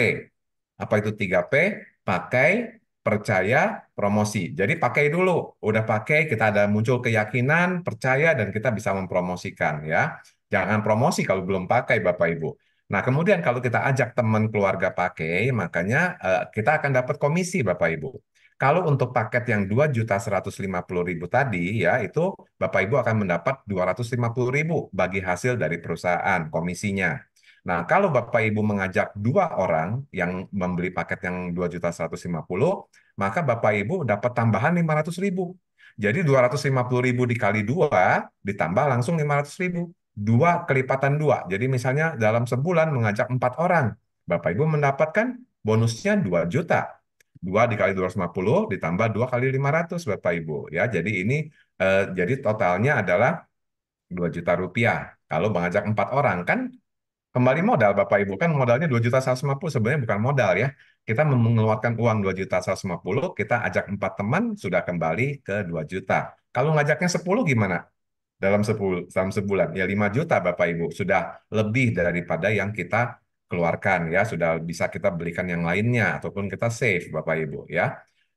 Apa itu 3P? Pakai, percaya, promosi. Jadi pakai dulu. Udah pakai, kita ada muncul keyakinan, percaya, dan kita bisa mempromosikan ya. Jangan promosi kalau belum pakai Bapak Ibu. Nah, kemudian kalau kita ajak teman keluarga pakai, makanya uh, kita akan dapat komisi Bapak Ibu. Kalau untuk paket yang 2.150.000 tadi ya itu Bapak Ibu akan mendapat 250.000 bagi hasil dari perusahaan komisinya. Nah, kalau Bapak Ibu mengajak dua orang yang membeli paket yang puluh, maka Bapak Ibu dapat tambahan 500.000. Jadi 250.000 dikali 2 ditambah langsung 500.000. Dua kelipatan dua. Jadi misalnya dalam sebulan mengajak empat orang, Bapak Ibu mendapatkan bonusnya dua juta. 2 dikali 250 ditambah 2 kali 500 Bapak Ibu ya. Jadi ini eh, jadi totalnya adalah 2 juta rupiah. Kalau mengajak empat orang kan kembali modal Bapak Ibu kan modalnya 2 juta 150 sebenarnya bukan modal ya. Kita mengeluarkan uang 2 juta 150, kita ajak empat teman sudah kembali ke 2 juta. Kalau ngajaknya 10 gimana? Dalam, 10 dalam sebulan ya 5 juta Bapak Ibu sudah lebih daripada yang kita keluarkan ya sudah bisa kita belikan yang lainnya ataupun kita save Bapak Ibu ya.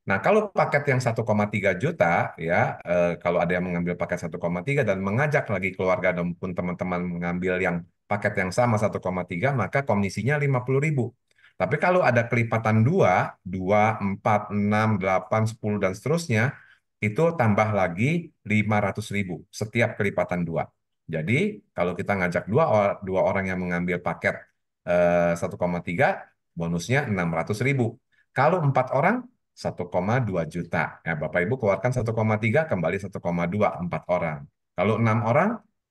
Nah, kalau paket yang 1,3 juta ya eh, kalau ada yang mengambil paket 1,3 dan mengajak lagi keluarga ataupun teman-teman mengambil yang paket yang sama 1,3 maka komisinya 50.000. Tapi kalau ada kelipatan 2, 2, 4, 6, 8, 10 dan seterusnya itu tambah lagi 500.000 setiap kelipatan 2. Jadi kalau kita ngajak dua, dua orang yang mengambil paket 1,3 eh, bonusnya 600 ribu. Kalau empat orang 1,2 juta. Ya, Bapak Ibu keluarkan 1,3 kembali 1,2 empat orang. Kalau enam orang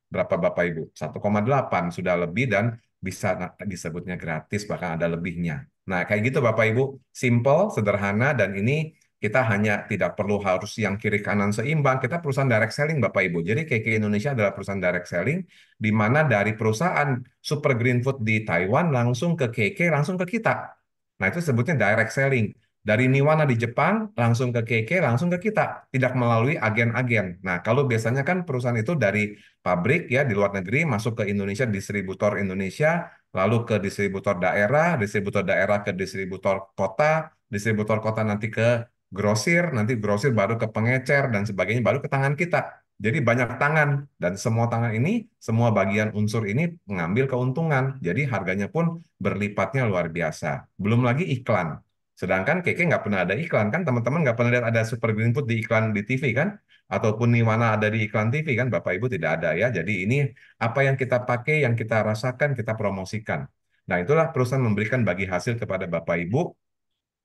berapa Bapak Ibu? 1,8 sudah lebih dan bisa disebutnya gratis bahkan ada lebihnya. Nah, kayak gitu Bapak Ibu, simple, sederhana dan ini kita hanya tidak perlu harus yang kiri kanan seimbang. Kita perusahaan direct selling, Bapak Ibu. Jadi KK Indonesia adalah perusahaan direct selling di mana dari perusahaan Super Green Food di Taiwan langsung ke KK, langsung ke kita. Nah, itu sebutnya direct selling. Dari Niwana di Jepang langsung ke KK, langsung ke kita, tidak melalui agen-agen. Nah, kalau biasanya kan perusahaan itu dari pabrik ya di luar negeri masuk ke Indonesia, distributor Indonesia, lalu ke distributor daerah, distributor daerah ke distributor kota, distributor kota nanti ke grosir, nanti grosir baru ke pengecer dan sebagainya, baru ke tangan kita. Jadi banyak tangan dan semua tangan ini, semua bagian unsur ini mengambil keuntungan. Jadi harganya pun berlipatnya luar biasa. Belum lagi iklan. Sedangkan Keke nggak pernah ada iklan kan, teman-teman nggak pernah lihat ada Super Green Food di iklan di TV kan? Ataupun di mana ada di iklan TV kan, Bapak Ibu tidak ada ya. Jadi ini apa yang kita pakai, yang kita rasakan, kita promosikan. Nah itulah perusahaan memberikan bagi hasil kepada Bapak Ibu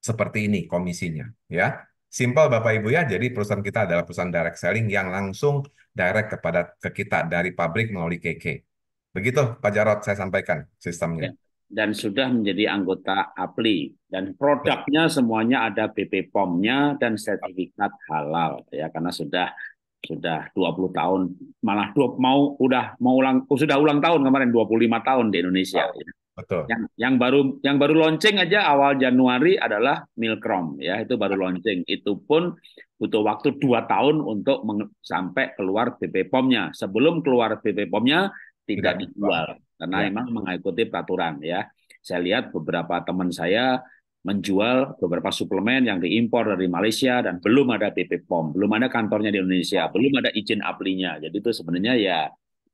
seperti ini komisinya ya. Simple Bapak Ibu ya, jadi perusahaan kita adalah perusahaan direct selling yang langsung direct kepada ke kita dari pabrik melalui KK. Begitu Pak Jarot saya sampaikan sistemnya. Ya. Dan sudah menjadi anggota APLI dan produknya semuanya ada BP POM-nya dan sertifikat halal ya karena sudah sudah 20 tahun malah 20, mau udah mau ulang sudah ulang tahun kemarin 25 tahun di Indonesia. Oh. Betul. Yang, yang baru yang baru launching aja awal Januari adalah Milkrom ya itu baru launching. Itu pun butuh waktu 2 tahun untuk sampai keluar BP POM-nya. Sebelum keluar BP POM-nya tidak, tidak dijual karena ya. memang mengikuti peraturan ya. Saya lihat beberapa teman saya menjual beberapa suplemen yang diimpor dari Malaysia dan belum ada BP POM, belum ada kantornya di Indonesia, belum ada izin aplinya. Jadi itu sebenarnya ya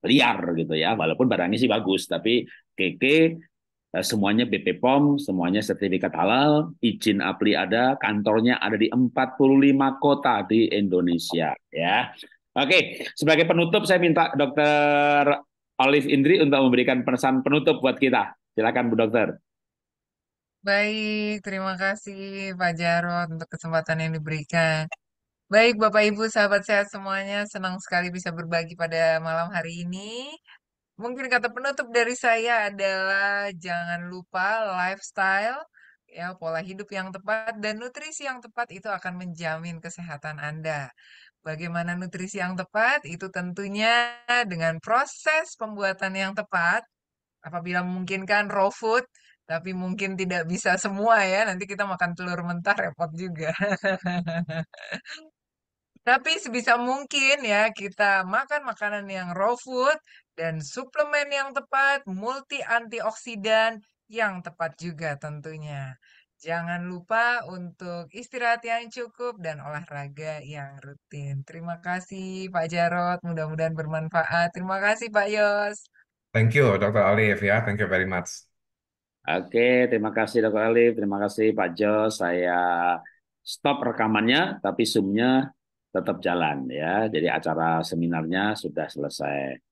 liar gitu ya, walaupun barangnya sih bagus, tapi keke Eh, semuanya BP POM, semuanya sertifikat halal, izin APLI ada, kantornya ada di 45 kota di Indonesia ya. Oke, sebagai penutup saya minta Dr. Olive Indri untuk memberikan pesan penutup buat kita. Silakan Bu Dokter. Baik, terima kasih Pak Jarod untuk kesempatan yang diberikan. Baik, Bapak Ibu, sahabat sehat semuanya, senang sekali bisa berbagi pada malam hari ini mungkin kata penutup dari saya adalah jangan lupa lifestyle ya pola hidup yang tepat dan nutrisi yang tepat itu akan menjamin kesehatan Anda. Bagaimana nutrisi yang tepat? Itu tentunya dengan proses pembuatan yang tepat. Apabila memungkinkan raw food, tapi mungkin tidak bisa semua ya. Nanti kita makan telur mentah repot juga. Tapi sebisa mungkin ya kita makan makanan yang raw food dan suplemen yang tepat, multi antioksidan yang tepat juga tentunya. Jangan lupa untuk istirahat yang cukup dan olahraga yang rutin. Terima kasih Pak Jarot, mudah-mudahan bermanfaat. Terima kasih Pak Yos. Thank you Dr. Alif ya, thank you very much. Oke, terima kasih Dr. Alif, terima kasih Pak Jos. Saya stop rekamannya, tapi zoom tetap jalan ya. Jadi acara seminarnya sudah selesai.